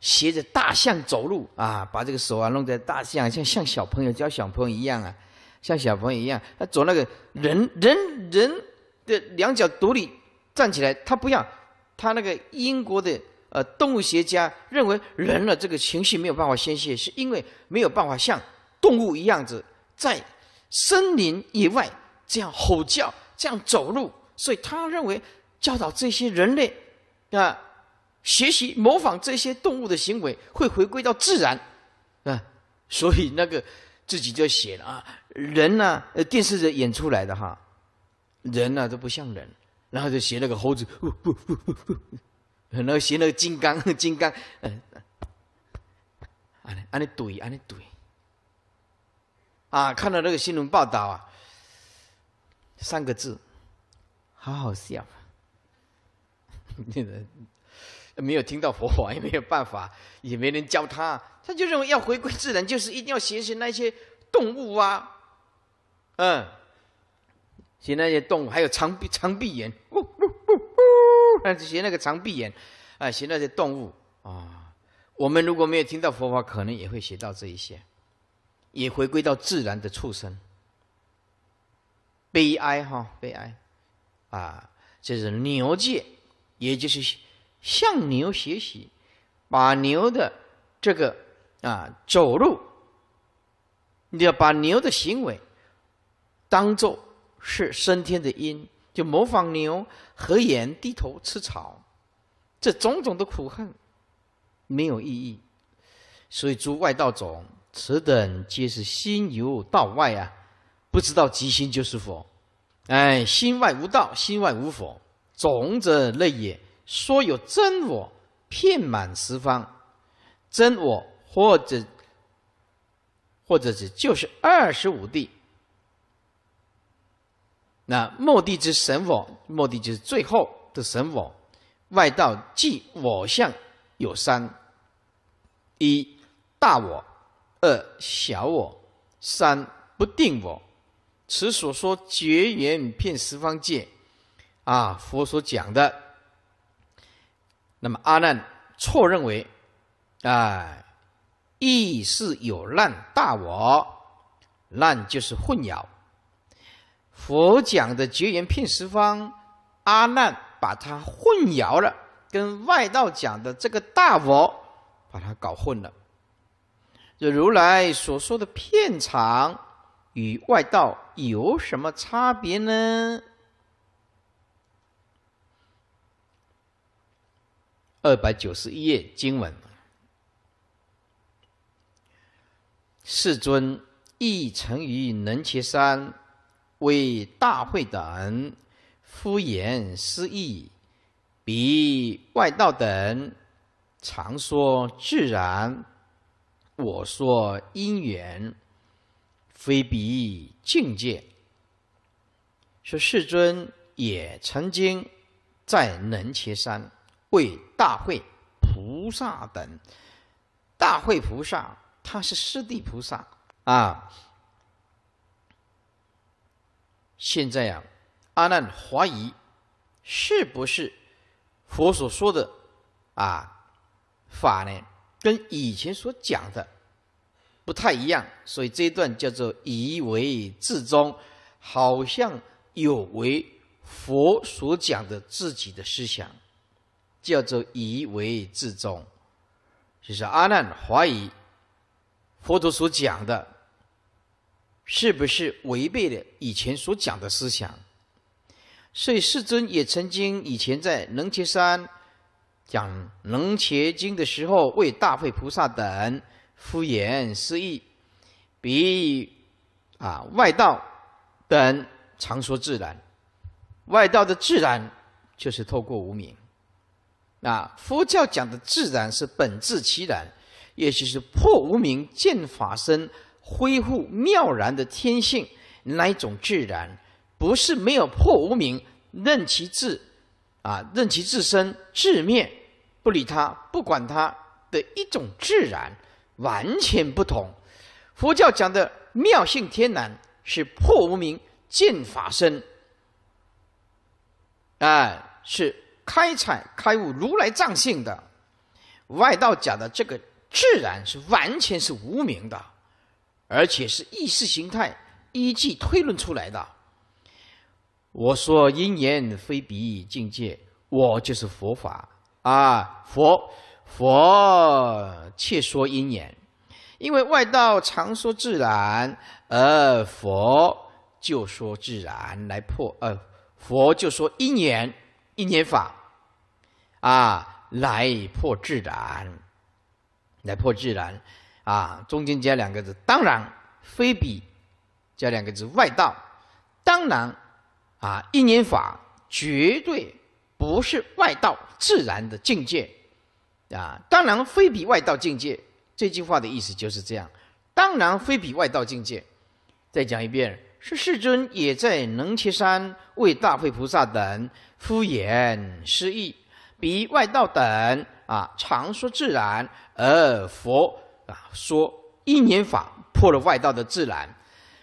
斜着大象走路啊，把这个手啊弄在大象像像小朋友教小朋友一样啊，像小朋友一样，他走那个人人人的两脚独立站起来，他不要，他那个英国的呃动物学家认为，人的这个情绪没有办法宣泄，是因为没有办法像动物一样子在森林以外这样吼叫、这样走路，所以他认为教导这些人类啊。学习模仿这些动物的行为，会回归到自然，啊，所以那个自己就写了啊，人呢，电视人演出来的哈，人呢都不像人，然后就写那个猴子，然后写那个金刚，金刚，嗯、啊，啊，你怼，啊，你怼，啊，看到那个新闻报道啊，三个字，好好笑，那个。没有听到佛法也没有办法，也没人教他，他就认为要回归自然，就是一定要学习那些动物啊，嗯，学那些动物，还有长臂长臂猿，学那个长臂猿，啊，学那些动物啊。我们如果没有听到佛法，可能也会学到这一些，也回归到自然的畜生。悲哀哈，悲哀，啊，这是牛界，也就是。向牛学习，把牛的这个啊走路，你要把牛的行为当做是升天的因，就模仿牛合眼低头吃草，这种种的苦恨没有意义。所以诸外道种，此等皆是心由道外啊，不知道即心就是佛，哎，心外无道，心外无佛，种者类也。说有真我遍满十方，真我或者或者是就是二十五地，那末地之神我，末地就是最后的神我。外道即我相有三：一、大我；二、小我；三、不定我。此所说绝缘片十方界，啊，佛所讲的。那么阿难错认为，啊，意是有难大我，难就是混淆。佛讲的绝缘片十方，阿难把它混淆了，跟外道讲的这个大我把它搞混了。这如来所说的片场与外道有什么差别呢？二百九十一页经文，世尊亦曾于能其山为大会等敷衍失义，比外道等常说自然，我说因缘，非彼境界。说世尊也曾经在能其山。会大会菩萨等，大会菩萨他是师地菩萨啊。现在呀，阿难怀疑是不是佛所说的啊法呢？跟以前所讲的不太一样，所以这段叫做疑为自中，好像有违佛所讲的自己的思想。叫做以为自宗，就是阿难怀疑佛陀所讲的，是不是违背了以前所讲的思想？所以世尊也曾经以前在能切山讲《能切经》的时候，为大会菩萨等敷衍失意，比啊外道等常说自然，外道的自然就是透过无名，啊，佛教讲的自然是本质其然，也就是破无明见法身，恢复妙然的天性，那一种自然，不是没有破无明任其自，啊任其自身自灭不理他，不管他的一种自然，完全不同。佛教讲的妙性天然是破无明见法身，哎是。开采开悟如来藏性的外道讲的这个自然是完全是无名的，而且是意识形态依据推论出来的。我说因言非彼境界，我就是佛法啊！佛佛却说因言，因为外道常说自然而佛就说自然来破，呃，佛就说因言因言法。啊，来破自然，来破自然，啊，中间加两个字，当然非彼，加两个字外道，当然啊，一念法绝对不是外道自然的境界，啊，当然非彼外道境界。这句话的意思就是这样，当然非彼外道境界。再讲一遍，是世尊也在能切山为大会菩萨等敷衍失意，比外道等啊，常说自然而佛啊说因缘法破了外道的自然，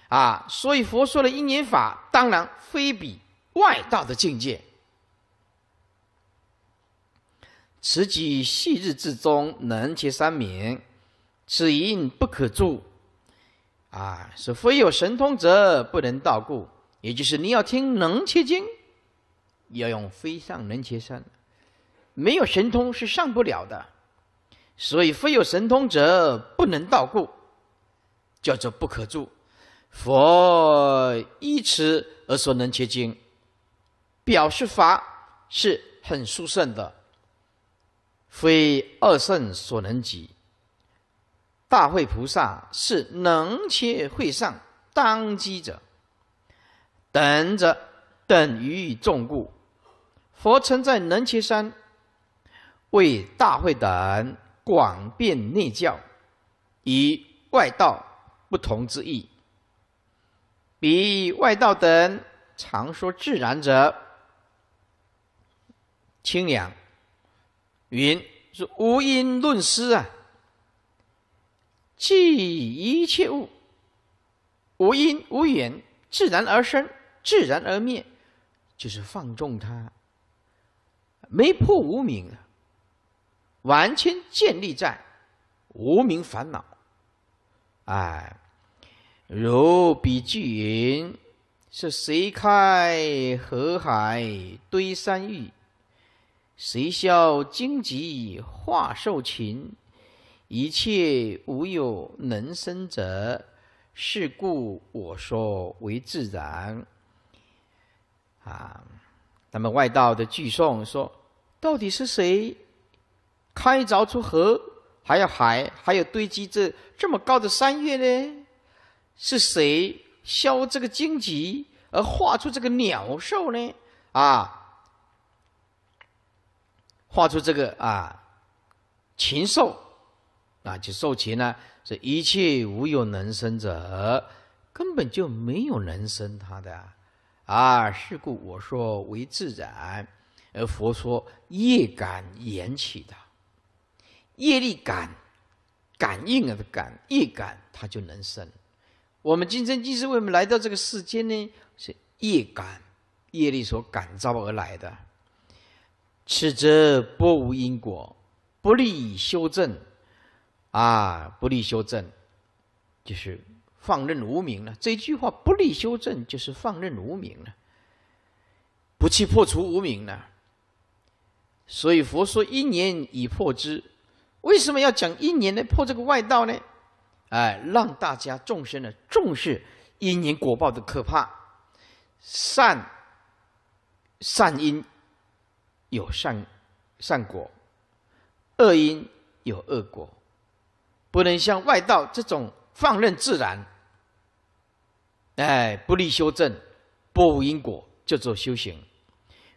啊，所以佛说的因缘法当然非比外道的境界。此即系日之中能切三明，此因不可著，啊，是非有神通者不能道故。也就是你要听能切经，要用非上能切身。没有神通是上不了的，所以非有神通者不能道故，叫做不可住。佛依此而所能切经，表示法是很殊胜的，非二圣所能及。大会菩萨是能切会上当机者，等着等于重故。佛曾在能切山。为大会等广遍内教，以外道不同之意。比外道等常说自然者，清凉云是无因论师啊，即一切物无因无缘，自然而生，自然而灭，就是放纵它，没破无明啊。完全建立在无名烦恼，哎，如比丘云：“是谁开河海堆山玉？谁消荆棘化兽禽？一切无有能生者。是故我说为自然。”啊，那么外道的句颂说：“到底是谁？”开凿出河，还有海，还有堆积这这么高的山岳呢？是谁削这个荆棘而画出这个鸟兽呢？啊，画出这个啊禽兽啊，就兽禽呢？这一切无有能生者，根本就没有能生它的啊。是故我说为自然，而佛说业感缘起的。业力感，感应了的感，业感它就能生。我们今生今世为什么来到这个世间呢？是业感、业力所感召而来的。此则波无因果，不利修正，啊，不利修正，就是放任无明了。这句话不利修正，就是放任无明了，不去破除无明了。所以佛说一年已破之。为什么要讲一年来破这个外道呢？哎，让大家众生呢重视因缘果报的可怕，善善因有善善果，恶因有恶果，不能像外道这种放任自然，哎，不利修正，不无因果就做修行。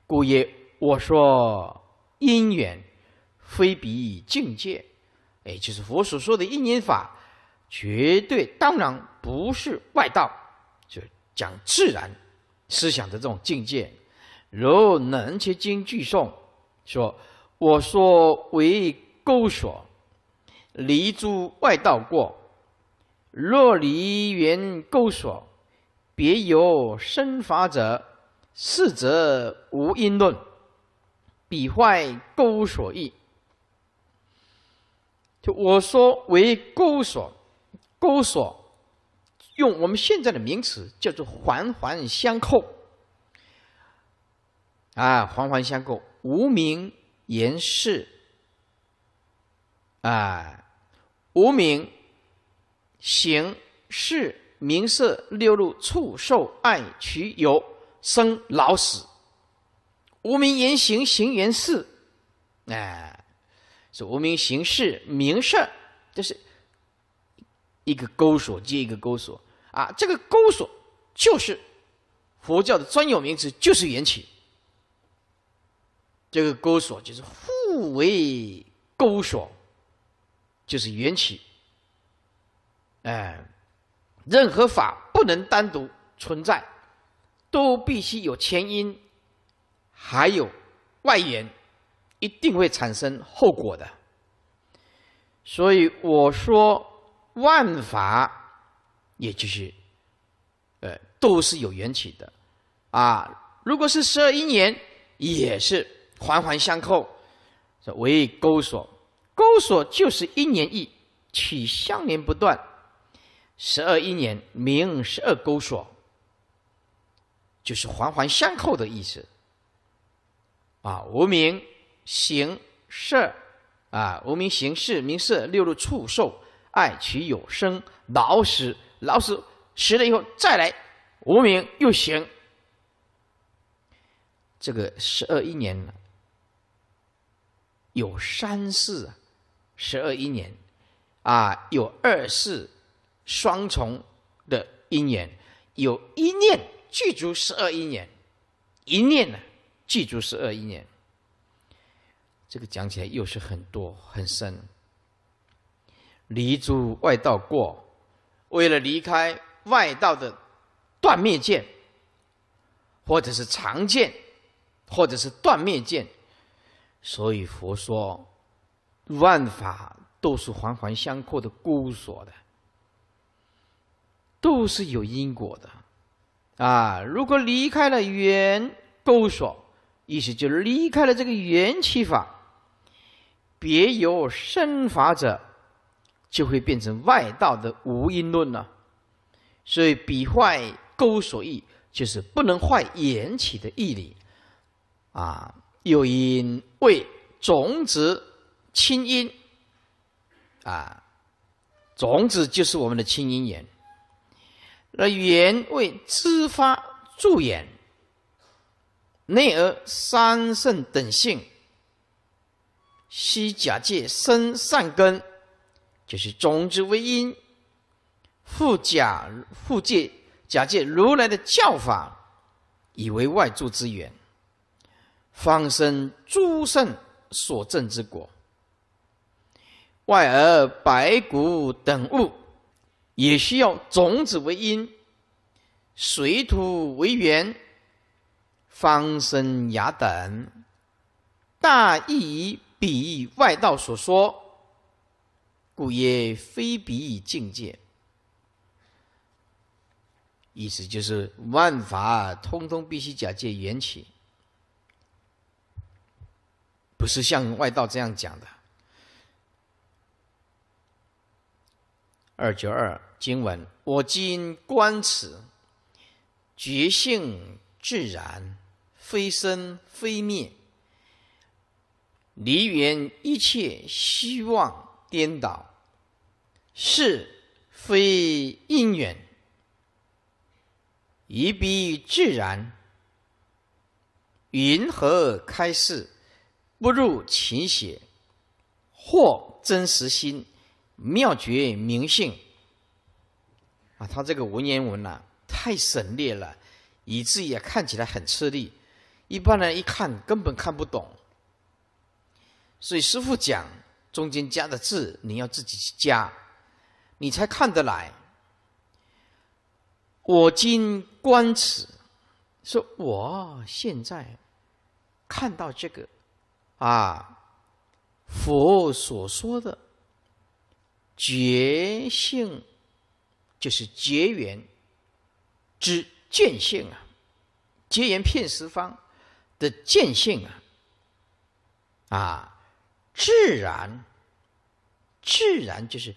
故也我说因缘。非彼境界，哎，就是佛所说的因缘法，绝对当然不是外道，就讲自然思想的这种境界。如能切经句诵，说我说为勾索，离诸外道过；若离缘勾索，别有生法者，是则无因论，彼坏勾所意。就我说为钩锁，钩锁用我们现在的名词叫做环环相扣。啊，环环相扣，无名言事，啊，无名行事，名色六路畜受爱取有生老死，无名言行行言事，哎。是无名形式、名事就是一个钩锁接一个钩锁啊！这个钩锁就是佛教的专有名词，就是缘起。这个钩锁就是互为钩锁，就是缘起。哎，任何法不能单独存在，都必须有前因，还有外缘。一定会产生后果的，所以我说万法也就是，呃，都是有缘起的，啊，如果是十二因缘，也是环环相扣，是为勾锁，勾锁就是因缘一起相连不断，十二因缘名十二勾锁，就是环环相扣的意思，啊，无名。行色啊，无名行摄，名色六路触受，爱取有生，老死老死，死了以后再来，无名又行。这个十二一年呢，有三世，十二一年啊，有二世，双重的因缘，有一念具足十二一年，一念呢具足十二一年。这个讲起来又是很多很深。离诸外道过，为了离开外道的断灭见，或者是常见，或者是断灭见，所以佛说，万法都是环环相扣的勾锁的，都是有因果的，啊，如果离开了缘勾锁，意思就离开了这个缘起法。别有身法者，就会变成外道的无因论了。所以，彼坏勾所意，就是不能坏缘起的义理啊。有因为种子亲因啊，种子就是我们的亲因缘，那缘为资发助眼，内而三圣等性。须假借生善根，就是种子为因，复假复借假借如来的教法，以为外助之源，方生诸圣所证之果。外而白骨等物，也需要种子为因，水土为源，方生芽等。大意。比喻外道所说，故曰非比以境界。意思就是，万法通通必须假借缘起，不是像外道这样讲的。二九二经文：我今观此，觉性自然，非生非灭。离缘一切希望颠倒，是非因缘，一笔自然。云何开示？不入情邪，或真实心，妙觉明性。啊，他这个文言文呢，太省略了，以至于看起来很吃力，一般人一看根本看不懂。所以师傅讲，中间加的字你要自己去加，你才看得来。我今观此，说我现在看到这个啊，佛所说的觉性，就是结缘之见性啊，结缘片十方的见性啊，啊。自然，自然就是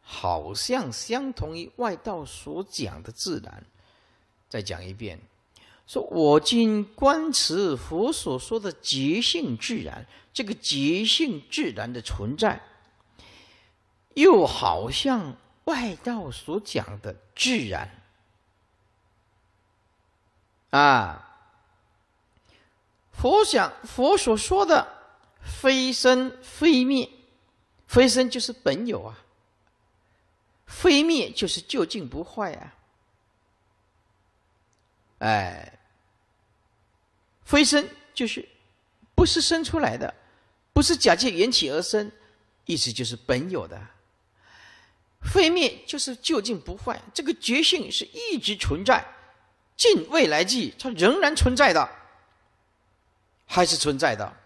好像相同于外道所讲的自然。再讲一遍，说我今观此佛所说的“觉性自然”，这个“觉性自然”的存在，又好像外道所讲的自然。啊，佛想佛所说的。非生非灭，非生就是本有啊。非灭就是究竟不坏啊。哎，非生就是不是生出来的，不是假借缘起而生，意思就是本有的。非灭就是究竟不坏，这个觉性是一直存在，近未来际它仍然存在的，还是存在的。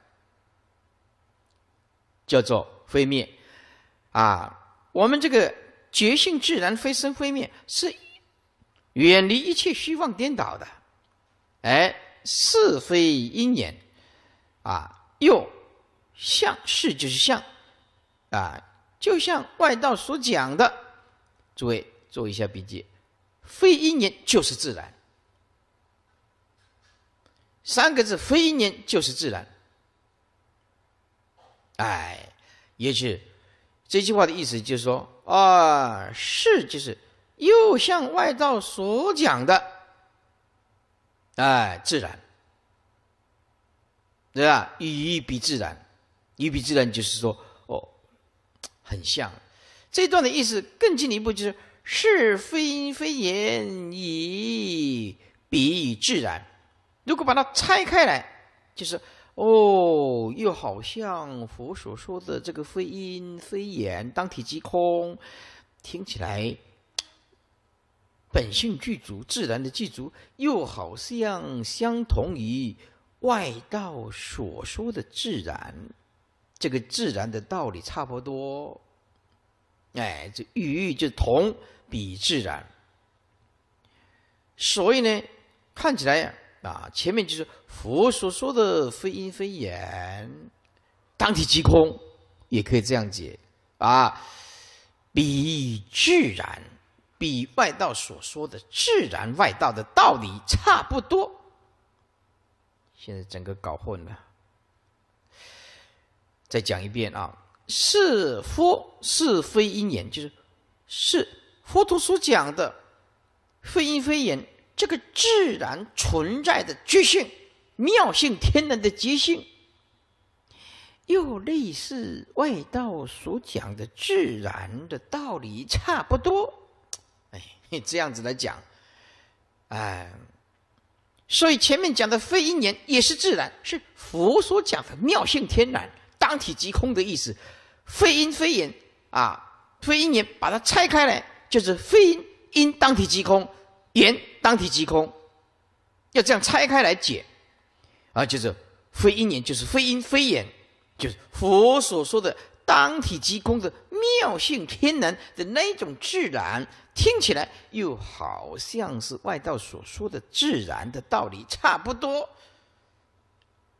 叫做非灭，啊，我们这个觉性自然非生非灭，是远离一切虚妄颠倒的，哎，是非因缘，啊，又相是就是相，啊，就像外道所讲的，诸位做一下笔记，非因缘就是自然，三个字，非因缘就是自然。哎，也是，这句话的意思就是说，啊，是就是又像外道所讲的，哎，自然，对吧？以彼自然，以彼自然就是说，哦，很像。这段的意思更进一步就是是非非言以彼自然。如果把它拆开来，就是。哦，又好像佛所说的这个非因非缘，当体即空，听起来本性具足，自然的具足，又好像相同于外道所说的自然，这个自然的道理差不多。哎，这与义就同比自然，所以呢，看起来呀。啊，前面就是佛所说的非因非缘，当体即空，也可以这样解啊。比自然，比外道所说的自然外道的道理差不多。现在整个搞混了，再讲一遍啊。是佛是非因缘，就是是佛陀所讲的非因非缘。这个自然存在的极性、妙性、天然的极性，又类似外道所讲的自然的道理，差不多。哎，这样子来讲，哎，所以前面讲的非因言也是自然，是佛所讲的妙性天然、当体即空的意思。非因非言啊，非因言，把它拆开来就是非因当体即空，言。当体即空，要这样拆开来解，啊，就是非因言，就是非因非言，就是佛所说的当体即空的妙性天然的那种自然，听起来又好像是外道所说的自然的道理差不多。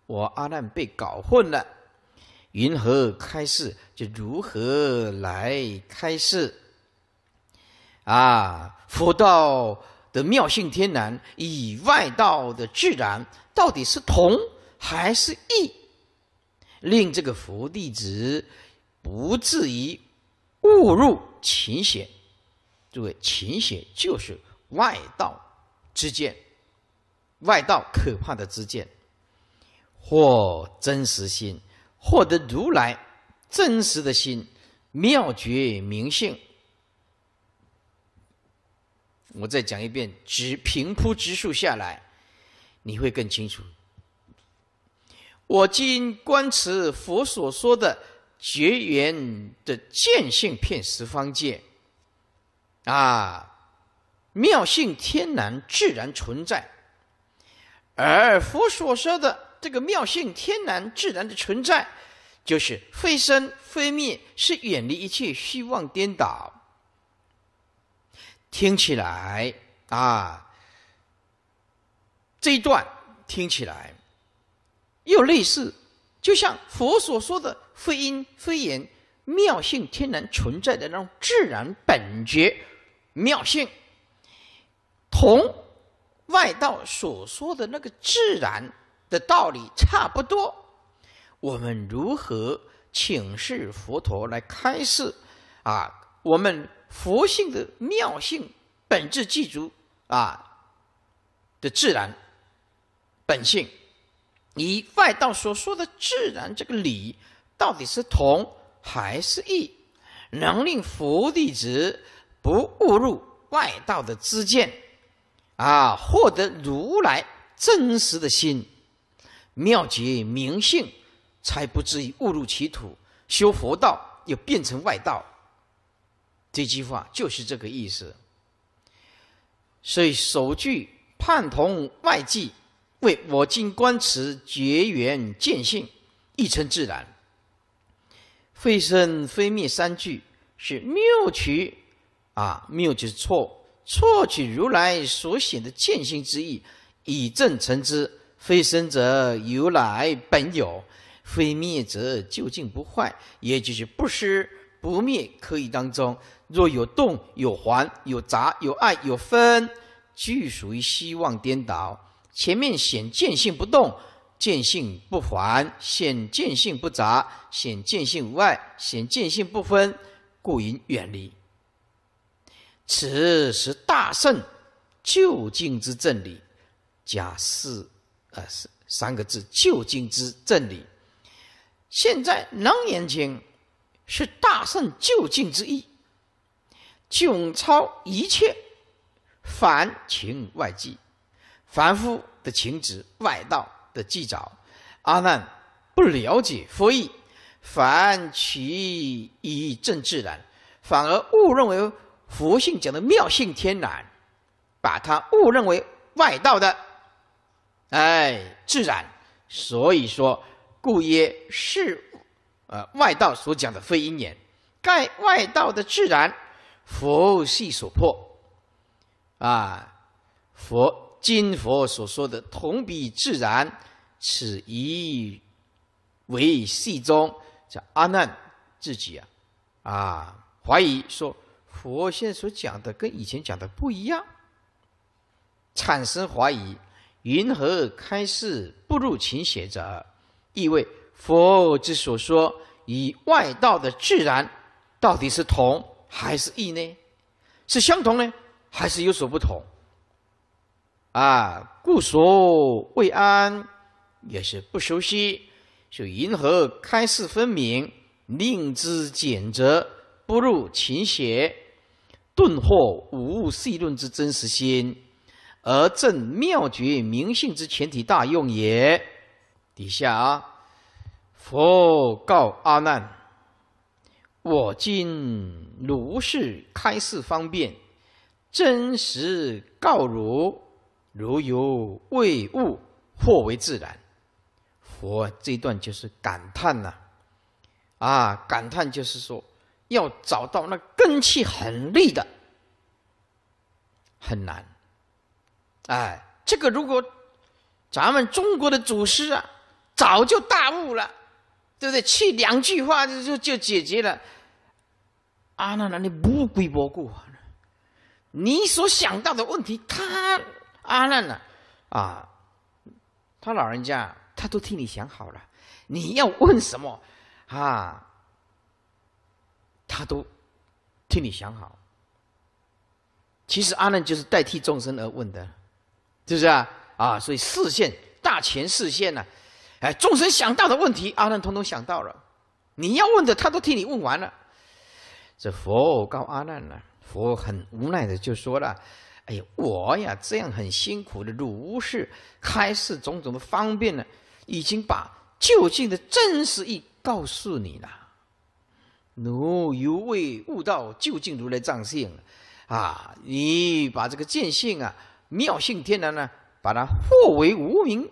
我阿难被搞混了，云何开示？就如何来开示？啊，佛道。的妙性天然以外道的自然到底是同还是异，令这个佛弟子不至于误入情邪。诸位，情邪就是外道之见，外道可怕的之见，或真实心，获得如来真实的心，妙觉明性。我再讲一遍，直平铺直述下来，你会更清楚。我今观此佛所说的绝缘的见性片十方界，啊，妙性天然自然存在，而佛所说的这个妙性天然自然的存在，就是非生非灭，是远离一切虚妄颠倒。听起来啊，这一段听起来又类似，就像佛所说的非因非缘妙性天然存在的那种自然本觉妙性，同外道所说的那个自然的道理差不多。我们如何请示佛陀来开示啊？我们。佛性的妙性本质具足啊的自然本性，你外道所说的自然这个理到底是同还是异？能令佛弟子不误入外道的知见，啊，获得如来真实的心妙觉明性，才不至于误入歧途，修佛道又变成外道。这句话就是这个意思，所以首句判同外计，为我今观此绝缘见性，亦称自然。非生非灭三句是谬取，啊谬就是错错取如来所显的见性之意，以正成之。非生者由来本有，非灭者究竟不坏，也就是不失。不灭可以当中，若有动有还，有杂有爱、有分，俱属于希望颠倒。前面显见性不动，见性不还；显见性不杂，显见性无碍，显见性不分，故应远离。此是大圣究竟之正理，假四呃是三个字，究竟之正理。现在能言经。是大圣究竟之意，迥超一切凡情外迹，凡夫的情执、外道的祭着，阿难不了解佛意，凡其以正自然，反而误认为佛性讲的妙性天然，把他误认为外道的哎自然，所以说故曰是。呃，外道所讲的非因缘，盖外道的自然佛系所破，啊，佛今佛所说的同彼自然，此一为系中，叫阿难自己啊，啊怀疑说佛现在所讲的跟以前讲的不一样，产生怀疑，云何开示不入情邪者，意味。佛之所说以外道的自然，到底是同还是异呢？是相同呢，还是有所不同？啊，故所谓安，也是不熟悉，就银河开示分明，令之简则，不入情邪，顿获五物细论之真实心，而正妙觉明性之全体大用也。底下啊。佛告阿难：“我今如是开示方便，真实告汝，如有未悟，或为自然。”佛这一段就是感叹呐，啊，感叹就是说，要找到那根气很利的很难。哎，这个如果咱们中国的祖师啊，早就大悟了。对不对？去两句话就就就解决了。阿难，你不归不故，你所想到的问题，他阿难呢？啊，他老人家他都替你想好了。你要问什么？啊，他都替你想好。其实阿难就是代替众生而问的，是不是啊？啊，所以视线大前视线呢？哎，众生想到的问题，阿难通通想到了。你要问的，他都替你问完了。这佛告阿难呢，佛很无奈的就说了：“哎呀，我呀，这样很辛苦的如是开示种种的方便呢，已经把究竟的真实意告诉你了。奴犹未悟道究竟如来藏性啊，你把这个见性啊，妙性天然呢，把它化为无名。”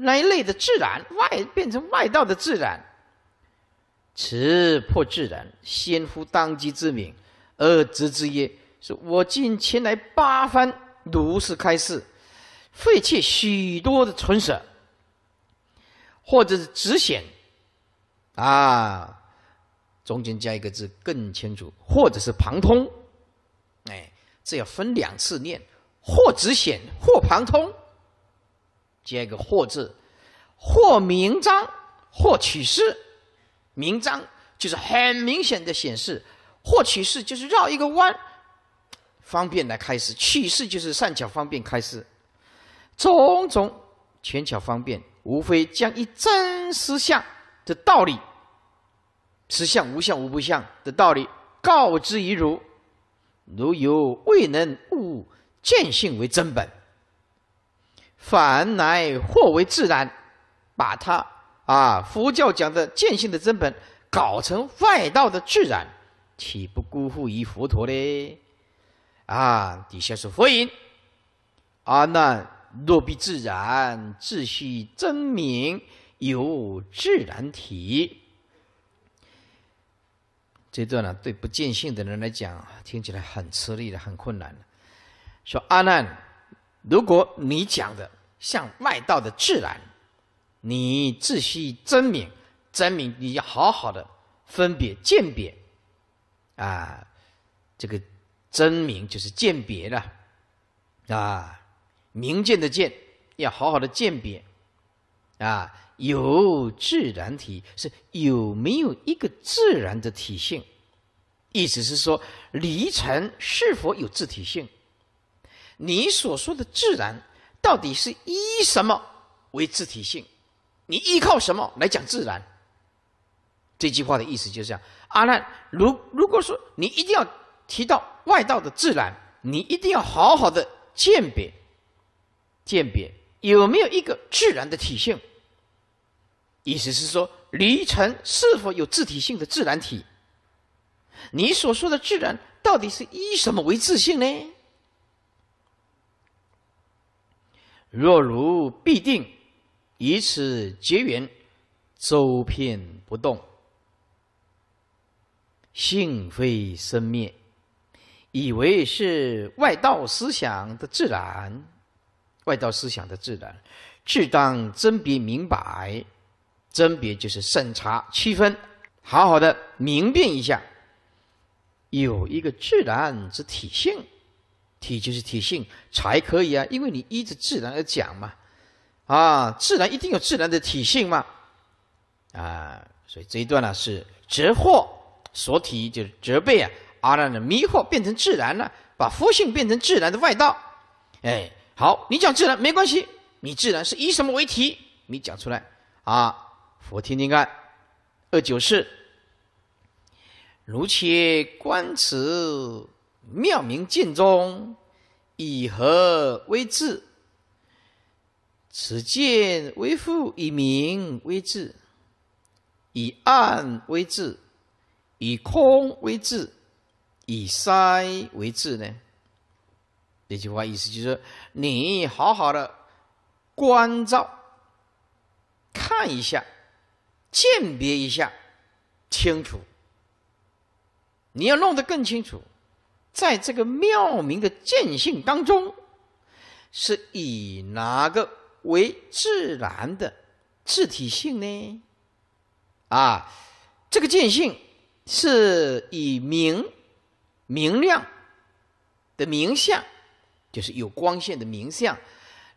那一类的自然，外变成外道的自然，此破自然。先夫当机之名，而直之曰：是我今前来八番如是开示，废弃许多的存舍，或者是直显，啊，中间加一个字更清楚，或者是旁通，哎，这要分两次念，或直显，或旁通。接一个“或”字，或明章，或取势。明章就是很明显的显示，或取势就是绕一个弯，方便来开始；取势就是善巧方便开始。种种全巧方便，无非将一真实相的道理，实相无相无不相的道理，告之于汝。如有未能悟见性为真本。反来或为自然，把它啊，佛教讲的见性的真本，搞成外道的自然，岂不辜负于佛陀嘞？啊，底下是佛音，阿难若必自然，自须真名有自然体。这段呢，对不见性的人来讲，听起来很吃力的，很困难的。说阿难。如果你讲的像外道的自然，你自须真明，真明你要好好的分别鉴别，啊，这个真明就是鉴别了，啊，明鉴的鉴要好好的鉴别，啊，有自然体是有没有一个自然的体性，意思是说离尘是否有自体性。你所说的自然，到底是以什么为自体性？你依靠什么来讲自然？这句话的意思就是这样：阿难，如如果说你一定要提到外道的自然，你一定要好好的鉴别、鉴别有没有一个自然的体性。意思是说，离尘是否有自体性的自然体？你所说的自然，到底是以什么为自性呢？若如必定以此结缘，周遍不动，性非生灭，以为是外道思想的自然，外道思想的自然，自当甄别明白。甄别就是审查、区分，好好的明辨一下，有一个自然之体性。体就是体性才可以啊，因为你依着自然而讲嘛，啊，自然一定有自然的体性嘛，啊，所以这一段呢是折惑，所体就是折被啊，阿难的迷惑变成自然了，把佛性变成自然的外道，哎，好，你讲自然没关系，你自然是以什么为体，你讲出来啊，佛听听看，二九四，如切观此。妙明见中，以何为智？此见为复以明为智，以暗为智，以空为智，以塞为智呢？这句话意思就是：你好好的关照，看一下，鉴别一下，清楚。你要弄得更清楚。在这个妙明的见性当中，是以哪个为自然的自体性呢？啊，这个见性是以明明亮的明相，就是有光线的明相，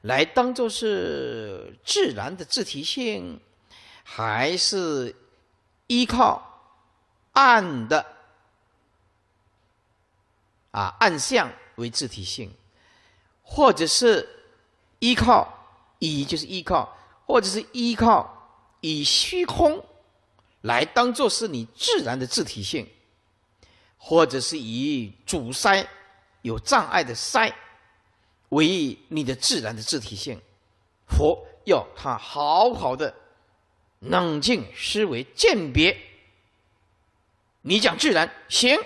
来当做是自然的自体性，还是依靠暗的？啊，暗象为自体性，或者是依靠以就是依靠，或者是依靠以虚空来当做是你自然的自体性，或者是以阻塞有障碍的塞为你的自然的自体性，佛要他好好的冷静思维鉴别，你讲自然行。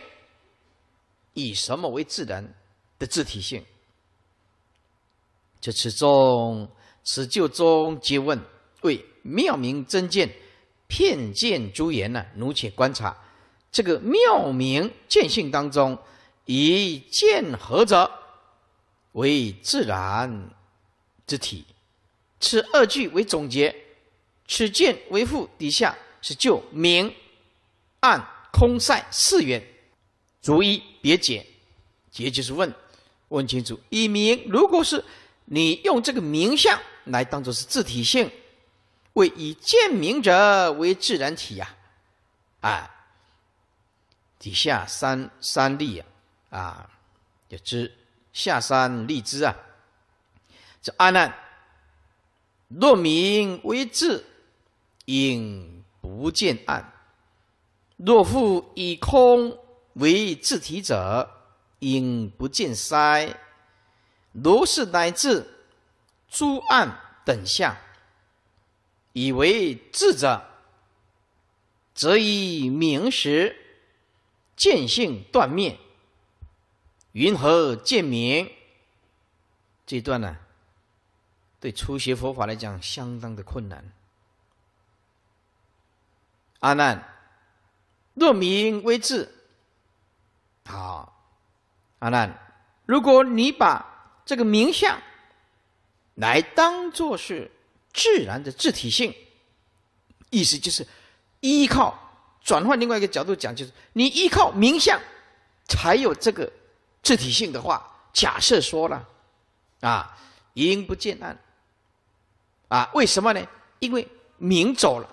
以什么为自然的自体性？这此中此就中皆问为妙明真见，片见诸言呢？奴且观察这个妙明见性当中，以见何者为自然之体？此二句为总结，此见为附，底下是就明暗空塞四缘。逐一别解，解就是问，问清楚。以名，如果是你用这个名相来当做是自体性，为以见明者为自然体呀，啊。底下三三立啊，就知下三立之啊，这阿难，若名为智，应不见暗，若复以空。为自体者，应不见哉？如是乃至诸暗等相，以为智者，则以明时见性断灭。云何见明？这段呢，对初学佛法来讲相当的困难。阿难，若明为智。好，阿难，如果你把这个名相来当做是自然的自体性，意思就是依靠转换另外一个角度讲，就是你依靠名相才有这个自体性的话，假设说了啊，因不见暗啊，为什么呢？因为明走了，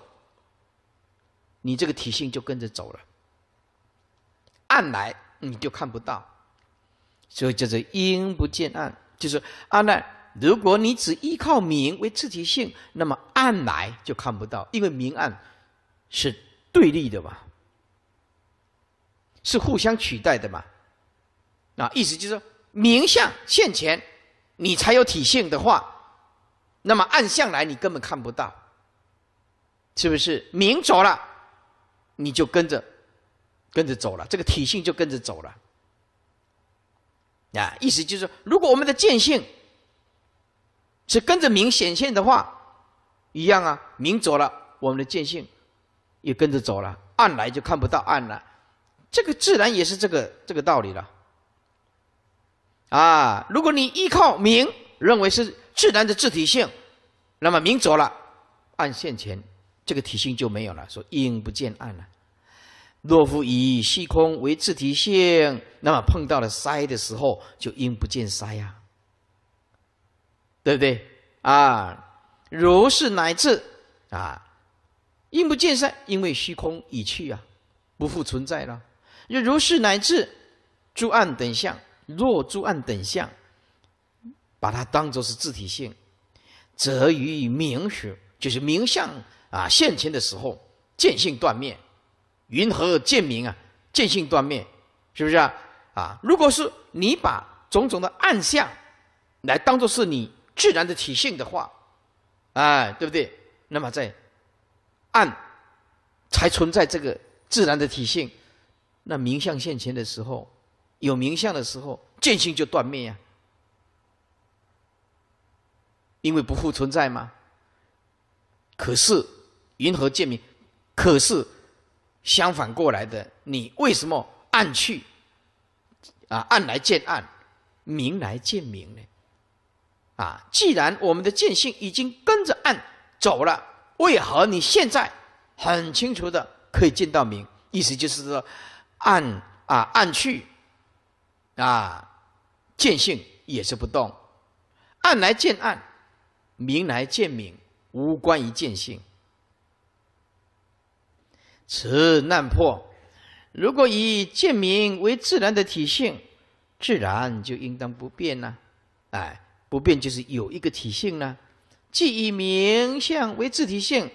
你这个体性就跟着走了，暗来。你就看不到，所以叫做“阴不见暗”，就是阿难，如果你只依靠明为自体性，那么暗来就看不到，因为明暗是对立的嘛，是互相取代的嘛。那意思就是明相现前，你才有体性的话，那么暗相来你根本看不到，是不是？明走了，你就跟着。跟着走了，这个体性就跟着走了。啊，意思就是说，如果我们的见性是跟着明显现的话，一样啊，明走了，我们的见性也跟着走了，暗来就看不到暗了，这个自然也是这个这个道理了。啊，如果你依靠明认为是自然的自体性，那么明走了，暗现前，这个体性就没有了，说影不见暗了。若夫以虚空为自体性，那么碰到了塞的时候，就应不见塞呀，对不对啊？如是乃至啊，应不见塞，因为虚空已去啊，不复存在了。如是乃至诸暗等相，若诸暗等相，把它当做是自体性，则于明属就是明相啊现前的时候，见性断灭。云何见明啊？见性断灭，是不是啊？啊，如果是你把种种的暗相，来当做是你自然的体性的话，哎，对不对？那么在暗才存在这个自然的体性，那明相现前的时候，有明相的时候，见性就断灭呀，因为不复存在吗？可是云何见明？可是。相反过来的，你为什么暗去啊？暗来见暗，明来见明呢？啊，既然我们的见性已经跟着暗走了，为何你现在很清楚的可以见到明？意思就是说，暗啊，暗去啊，见性也是不动，暗来见暗，明来见明，无关于见性。此难破。如果以见明为自然的体性，自然就应当不变呢？哎，不变就是有一个体性呢。既以明相为自体性，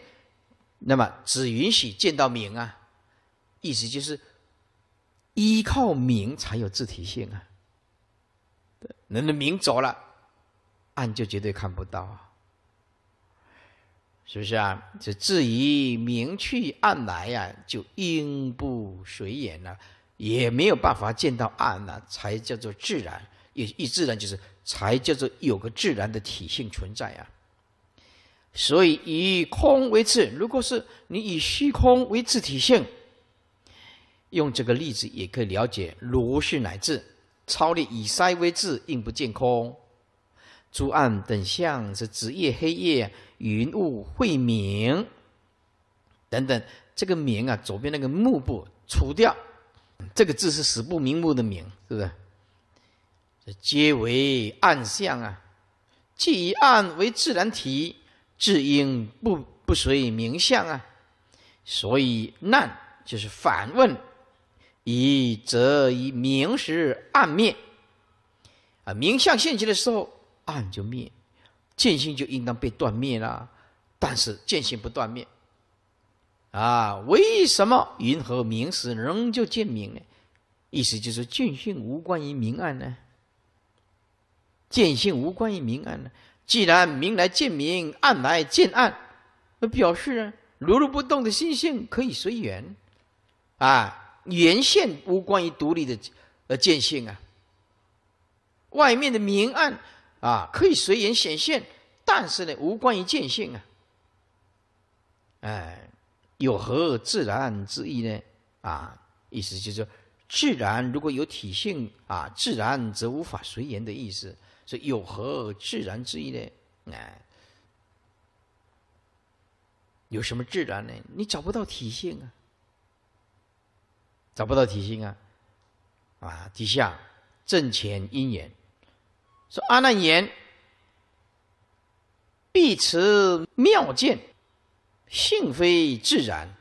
那么只允许见到明啊。意思就是，依靠明才有自体性啊。人的明走了，暗就绝对看不到。是不是啊？这至于明去暗来呀，就应不随缘了，也没有办法见到暗了，才叫做自然。也一自然就是才叫做有个自然的体性存在啊。所以以空为质，如果是你以虚空为自体性，用这个例子也可以了解如是乃至超力以塞为质，应不见空，诸暗等相是子夜黑夜。云雾晦明，等等，这个“明”啊，左边那个幕部除掉，这个字是死不瞑目的“明”，是不是？皆为暗象啊！既以暗为自然体，自应不不随明相啊！所以难就是反问，以则以明时暗灭啊！明相现起的时候，暗就灭。见性就应当被断灭了，但是见性不断灭，啊，为什么云和明时仍旧见明呢？意思就是见性无关于明暗呢，见性无关于明暗呢。既然明来见明，暗来见暗，那表示如如不动的心性可以随缘，啊，缘现无关于独立的呃见性啊，外面的明暗。啊，可以随缘显现，但是呢，无关于见性啊。哎，有何自然之意呢？啊，意思就是自然如果有体性啊，自然则无法随缘的意思。所以有何自然之意呢？哎，有什么自然呢？你找不到体性啊，找不到体性啊。啊，底下正前因缘。说阿难言：“必持妙见，性非自然。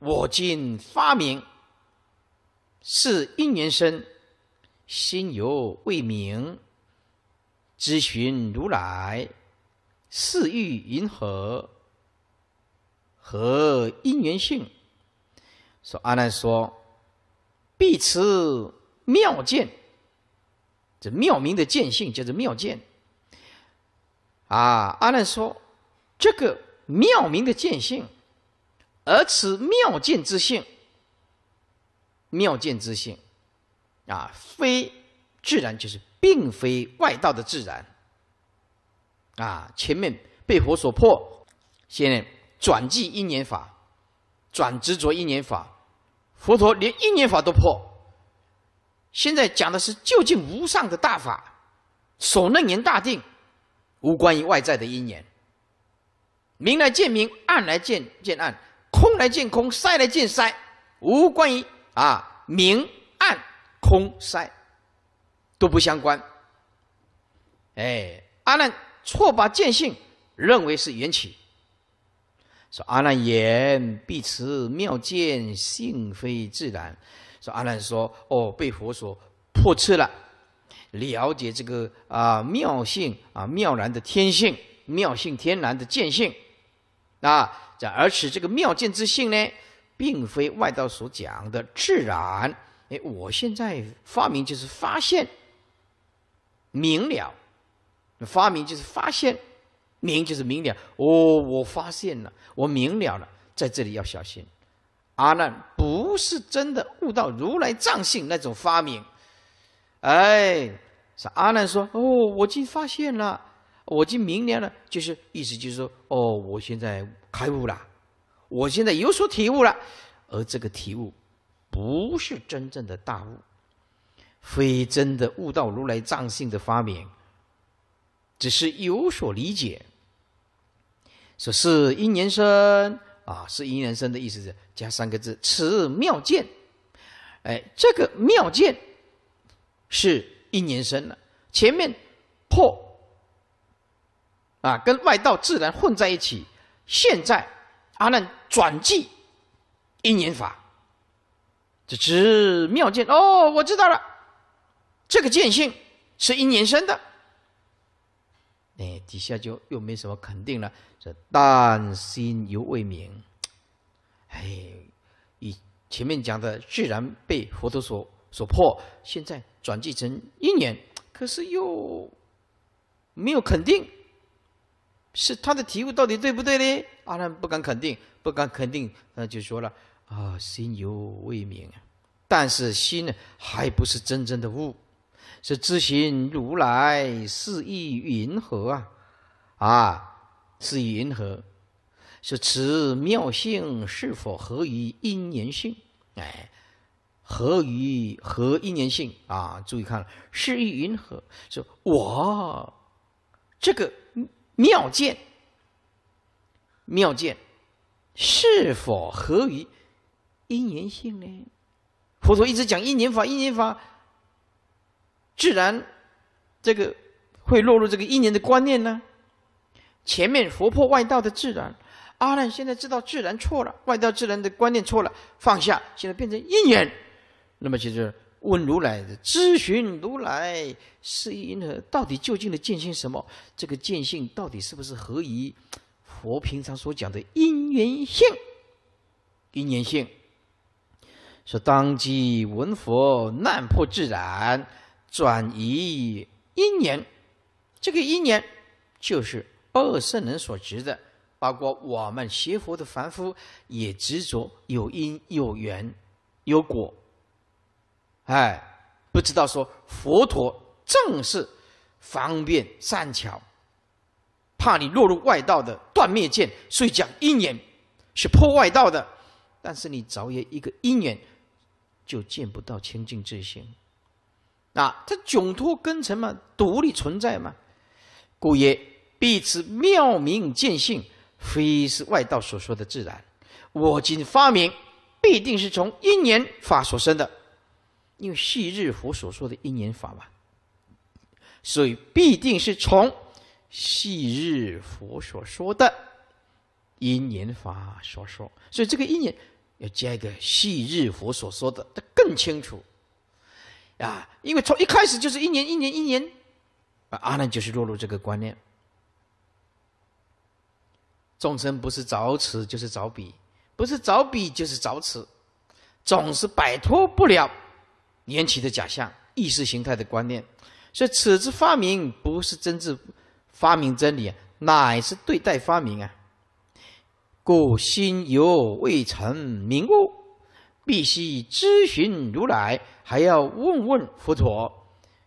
我今发明，是因缘生，心犹未明。咨询如来，是欲云何？何因缘性？”说阿难说：“必持妙见。”这妙明的见性，叫做妙见，啊！阿难说，这个妙明的见性，而此妙见之性，妙见之性，啊，非自然，就是并非外道的自然，啊！前面被佛所破，现在转记因缘法，转执着因缘法，佛陀连因缘法都破。现在讲的是究竟无上的大法，所论言大定，无关于外在的因缘。明来见明，暗来见见暗，空来见空，塞来见塞，无关于啊明、暗、空、塞都不相关。哎，阿难错把见性认为是缘起，说阿难言必此妙见性非自然。说阿难说哦，被佛所破斥了，了解这个啊妙性啊妙然的天性，妙性天然的见性啊，这而且这个妙见之性呢，并非外道所讲的自然。哎，我现在发明就是发现明了，发明就是发现明就是明了。哦，我发现了，我明了了，在这里要小心。阿难不是真的悟到如来藏性那种发明，哎，是阿难说：“哦，我竟发现了，我竟明了了，就是意思就是说，哦，我现在开悟了，我现在有所体悟了，而这个体悟不是真正的大悟，非真的悟到如来藏性的发明，只是有所理解，只是因缘生。”啊，是因缘生的意思是加三个字“此妙见”。哎，这个妙见是因缘生的，前面破啊，跟外道自然混在一起。现在阿难转记因缘法，这之妙见哦，我知道了，这个见性是因缘生的。哎，底下就又没什么肯定了。这但心犹未明，哎，以前面讲的居然被佛陀所所破，现在转季成一年，可是又没有肯定，是他的体悟到底对不对呢？阿难不敢肯定，不敢肯定，那就说了啊，心犹未明但是心呢还不是真正的悟。是知行如来是意云何啊？啊，是云何？是此妙性是否合于因缘性？哎，合于合因缘性啊？注意看，是意云何？说我这个妙见，妙见是否合于因缘性呢？佛陀一直讲因缘法，因缘法。自然，这个会落入这个因缘的观念呢？前面佛破外道的自然，阿难现在知道自然错了，外道自然的观念错了，放下，现在变成因缘。那么就是问如来，咨询如来，是因何？到底究竟的见性什么？这个见性到底是不是合于佛平常所讲的因缘性？因缘性说当即闻佛难破自然。转移因缘，这个因缘就是二圣人所执的，包括我们学佛的凡夫也执着有因有缘有果。哎，不知道说佛陀正是方便善巧，怕你落入外道的断灭见，所以讲因缘是破外道的，但是你着业一个因缘，就见不到清净之心。那它窘脱根尘嘛，独立存在嘛。故曰：必此妙明见性，非是外道所说的自然。我今发明，必定是从因缘法所生的，因为系日佛所说的因缘法嘛。所以必定是从系日佛所说的因缘法所说。所以这个因缘要加一个系日佛所说的，它更清楚。啊，因为从一开始就是一年一年一年，阿难就是落入这个观念，众生不是找此就是找彼，不是找彼就是找此，总是摆脱不了缘起的假象、意识形态的观念。所以此之发明不是真智发明真理，乃是对待发明啊。故心犹未成明悟，必须咨询如来，还要问问佛陀，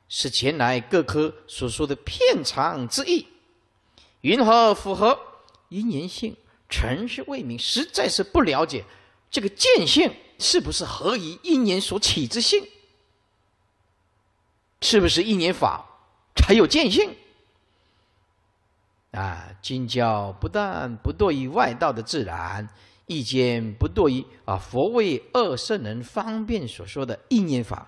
是前来各科所说的片场之意。云何符合因缘性？尘世未明，实在是不了解这个见性是不是合于因缘所起之性，是不是因缘法才有见性？啊，经教不但不堕于外道的自然。意见不多于啊，佛为二圣人方便所说的应念法，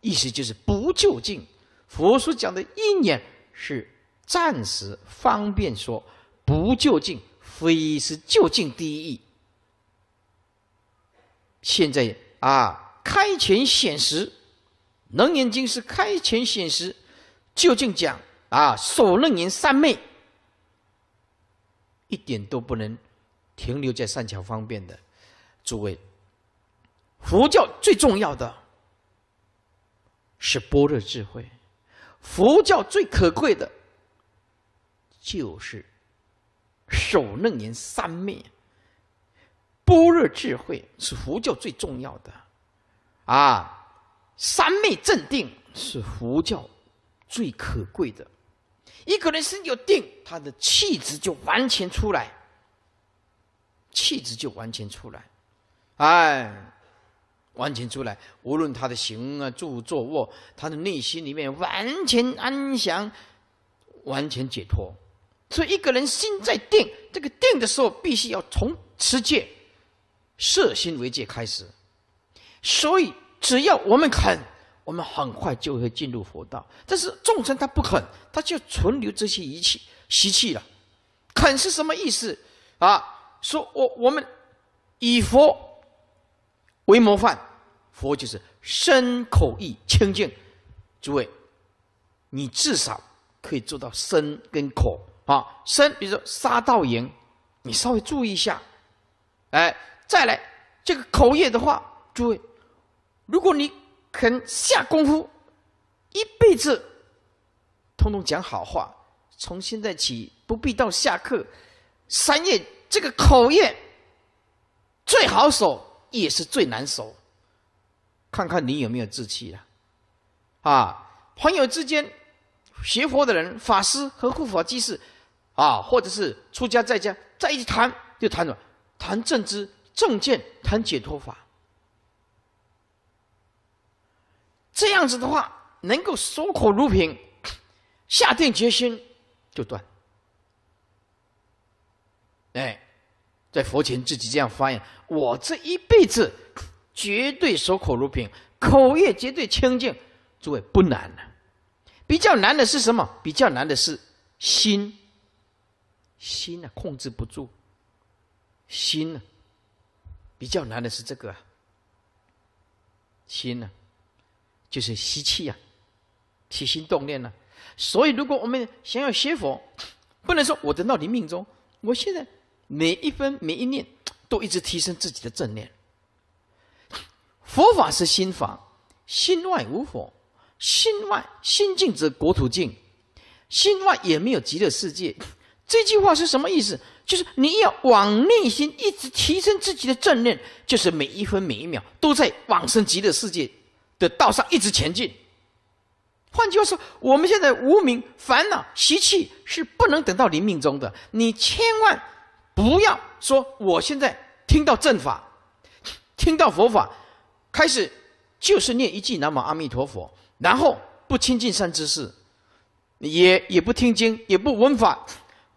意思就是不究竟。佛所讲的应念是暂时方便说，不究竟，非是究竟第一义。现在啊，开权显实，《楞严经》是开权显实，究竟讲啊，所论言三昧，一点都不能。停留在善巧方便的，诸位，佛教最重要的，是般若智慧。佛教最可贵的，就是守楞严三昧。般若智慧是佛教最重要的，啊，三昧正定是佛教最可贵的。一个人心有定，他的气质就完全出来。气质就完全出来，哎，完全出来。无论他的行啊、住、坐、卧，他的内心里面完全安详，完全解脱。所以一个人心在定，这个定的时候必须要从持戒、摄心为戒开始。所以只要我们肯，我们很快就会进入佛道。但是众生他不肯，他就存留这些仪器、习气了。肯是什么意思啊？说，我我们以佛为模范，佛就是身口意清净。诸位，你至少可以做到身跟口啊。身，比如说沙道言，你稍微注意一下。哎，再来这个口业的话，诸位，如果你肯下功夫，一辈子通通讲好话。从现在起，不必到下课三月。这个口业最好守，也是最难守。看看你有没有志气了，啊，朋友之间学佛的人、法师和护法居士，啊，或者是出家在家，在一谈就谈了，谈正知正见，谈解脱法。这样子的话，能够守口如瓶，下定决心就断。哎，在佛前自己这样发言：我这一辈子绝对守口如瓶，口业绝对清净。诸位不难呢，比较难的是什么？比较难的是心。心呢，控制不住。心呢，比较难的是这个心呢，就是吸气呀，起心动念呢。所以，如果我们想要学佛，不能说我等到临命中，我现在。每一分每一念都一直提升自己的正念。佛法是心法，心外无佛，心外心净则国土净，心外也没有极乐世界。这句话是什么意思？就是你要往内心一直提升自己的正念，就是每一分每一秒都在往生极乐世界的道上一直前进。换句话说，我们现在无名烦恼、习气是不能等到临命中的，你千万。不要说我现在听到正法，听到佛法，开始就是念一句南无阿弥陀佛，然后不亲近三知识，也也不听经，也不闻法，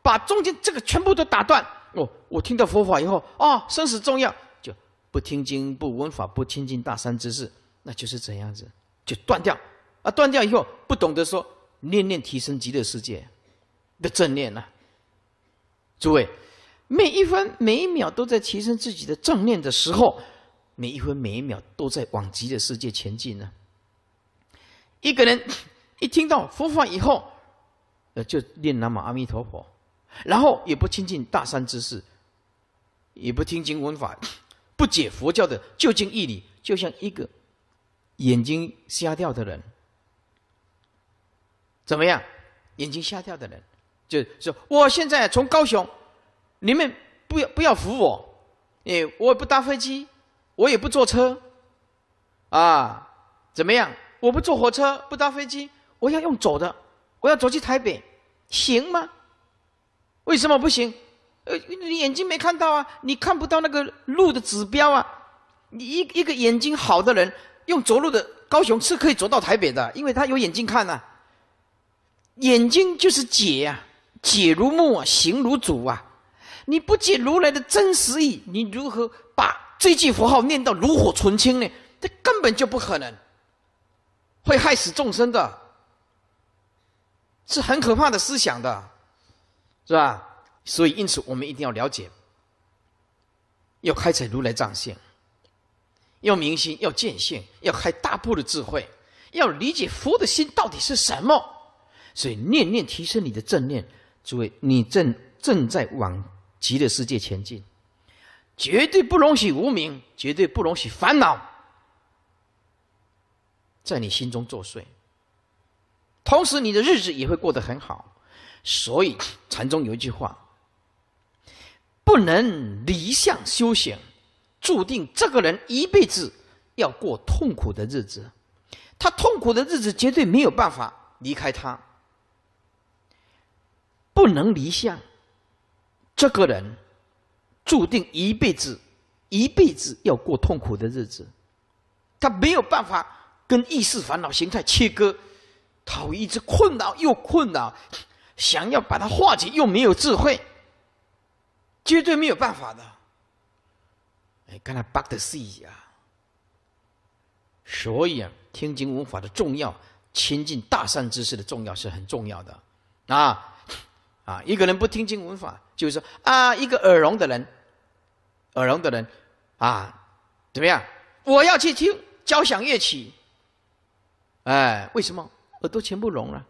把中间这个全部都打断。哦，我听到佛法以后，哦，生死重要，就不听经，不闻法，不亲近大三知识，那就是怎样子，就断掉啊！断掉以后，不懂得说念念提升极乐世界的正念呢，诸位。每一分每一秒都在提升自己的正念的时候，每一分每一秒都在往极的世界前进呢。一个人一听到佛法以后，呃，就念南无阿弥陀佛，然后也不亲近大善知识，也不听经闻法，不解佛教的究竟义理，就像一个眼睛瞎掉的人。怎么样？眼睛瞎掉的人，就是我现在从高雄。你们不要不要扶我，哎，我也不搭飞机，我也不坐车，啊，怎么样？我不坐火车，不搭飞机，我要用走的，我要走去台北，行吗？为什么不行？呃，你眼睛没看到啊，你看不到那个路的指标啊。你一一个眼睛好的人，用走路的高雄是可以走到台北的，因为他有眼睛看呐。眼睛就是解呀，解如目，啊，行如足啊。你不解如来的真实意，你如何把这句佛号念到炉火纯青呢？这根本就不可能，会害死众生的，是很可怕的思想的，是吧？所以，因此我们一定要了解，要开采如来藏性，要明心，要见性，要开大部的智慧，要理解佛的心到底是什么。所以，念念提升你的正念，诸位，你正正在往。极乐世界前进，绝对不容许无名，绝对不容许烦恼在你心中作祟。同时，你的日子也会过得很好。所以，禅宗有一句话：不能离相修行，注定这个人一辈子要过痛苦的日子。他痛苦的日子绝对没有办法离开他，不能离相。这个人注定一辈子，一辈子要过痛苦的日子，他没有办法跟意识烦恼形态切割，他会一直困扰又困扰，想要把它化解又没有智慧，绝对没有办法的。哎，刚才 b c 啊，所以啊，听经闻法的重要，亲近大善知识的重要是很重要的，啊，啊，一个人不听经闻法。就是说啊，一个耳聋的人，耳聋的人，啊，怎么样？我要去听交响乐曲。哎，为什么耳朵全部聋了？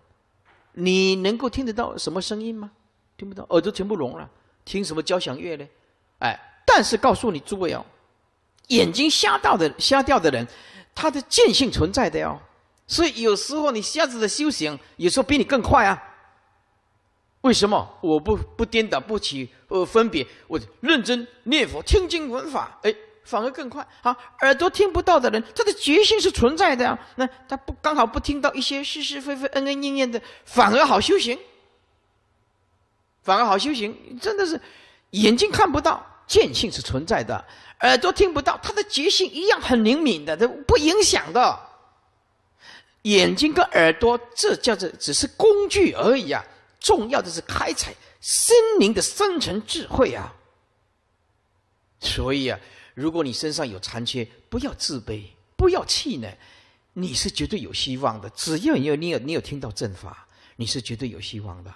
你能够听得到什么声音吗？听不到，耳朵全部聋了，听什么交响乐呢？哎，但是告诉你诸位哦，眼睛瞎到的瞎掉的人，他的见性存在的哟，所以有时候你瞎子的修行，有时候比你更快啊。为什么我不不颠倒不起呃分别？我认真念佛听经闻法，哎，反而更快。好，耳朵听不到的人，他的觉性是存在的。那他不刚好不听到一些是是非非、恩恩怨怨的，反而好修行，反而好修行。真的是，眼睛看不到，见性是存在的；耳朵听不到，他的觉性一样很灵敏的，这不影响的。眼睛跟耳朵，这叫做只是工具而已啊。重要的是开采心灵的深层智慧啊！所以啊，如果你身上有残缺，不要自卑，不要气馁，你是绝对有希望的。只要你有，你有，你有听到正法，你是绝对有希望的。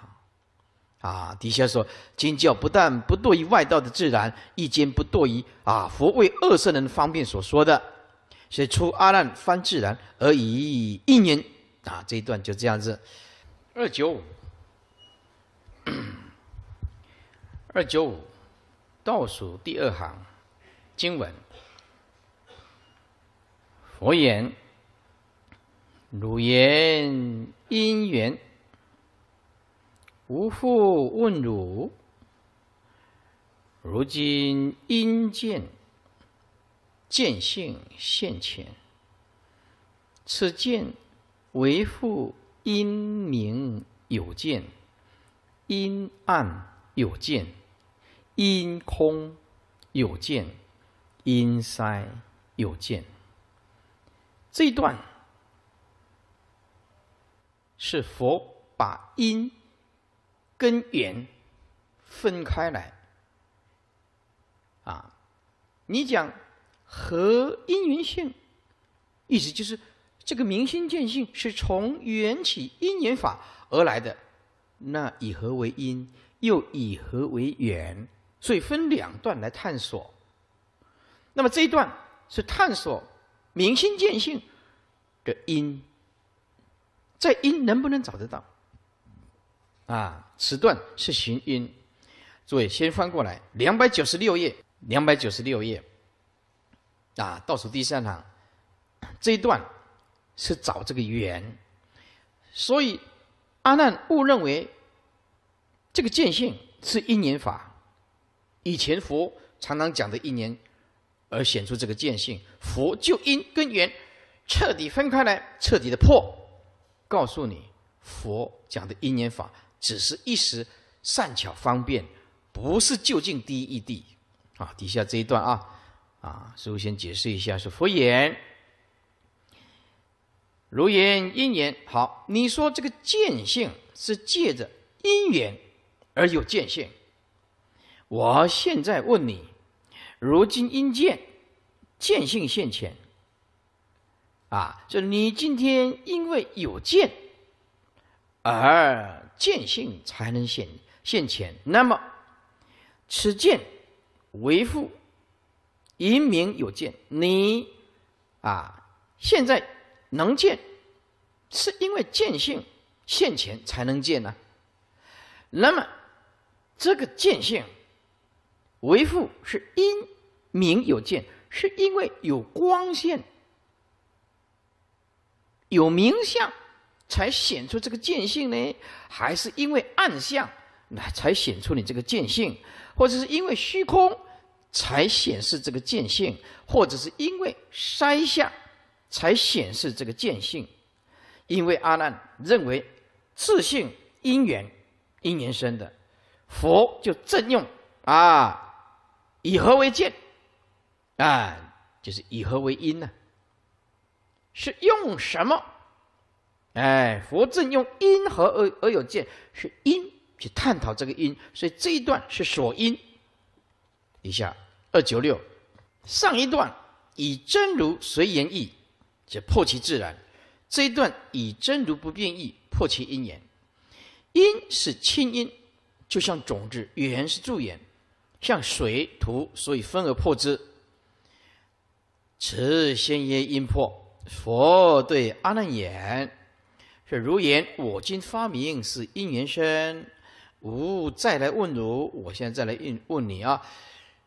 啊，底下说：经教不但不堕于外道的自然，亦兼不堕于啊佛为二圣人方便所说的，写出阿难方自然而已。一年啊，这一段就这样子。二九。二九五，倒数第二行，经文。佛言：汝言因缘，无复问汝：如今因见，见性现前。此见为复因明有见，因暗有见。因空有见，因塞有见。这一段是佛把因根源分开来啊。你讲何因缘性，意思就是这个明心见性是从缘起因缘法而来的。那以何为因，又以何为缘？所以分两段来探索。那么这一段是探索明心见性的因，在因能不能找得到？啊，此段是寻因。诸位先翻过来，两百九十六页，两百九十六页。啊，倒数第三行，这一段是找这个缘。所以阿难误认为这个见性是因缘法。以前佛常常讲的一年，而显出这个见性，佛就因根源彻底分开来，彻底的破，告诉你，佛讲的因缘法只是一时善巧方便，不是究竟第一义谛。啊，底下这一段啊，啊，首先解释一下是佛言，如言因缘。好，你说这个见性是借着因缘而有见性。我现在问你：如今因见，见性现前。啊，就你今天因为有见，而见性才能现现前。那么此见为复因明有见，你啊现在能见，是因为见性现前才能见呢。那么这个见性。为父是因明有见，是因为有光线、有明相，才显出这个见性呢？还是因为暗相，那才显出你这个见性？或者是因为虚空，才显示这个见性？或者是因为筛相，才显示这个见性？因为阿难认为，自性因缘因缘生的佛就正用啊。以何为见？啊，就是以何为因呢？是用什么？哎，佛正用因何而而有见？是因去探讨这个因，所以这一段是所因。以下二九六，上一段以真如随言意，且破其自然；这一段以真如不变意，破其因缘。因是清因，就像种子；缘是助缘。像水土，所以分而破之。此先曰因破。佛对阿难言：“是如言，我今发明是因缘生。吾再来问汝，我现在再来问你啊！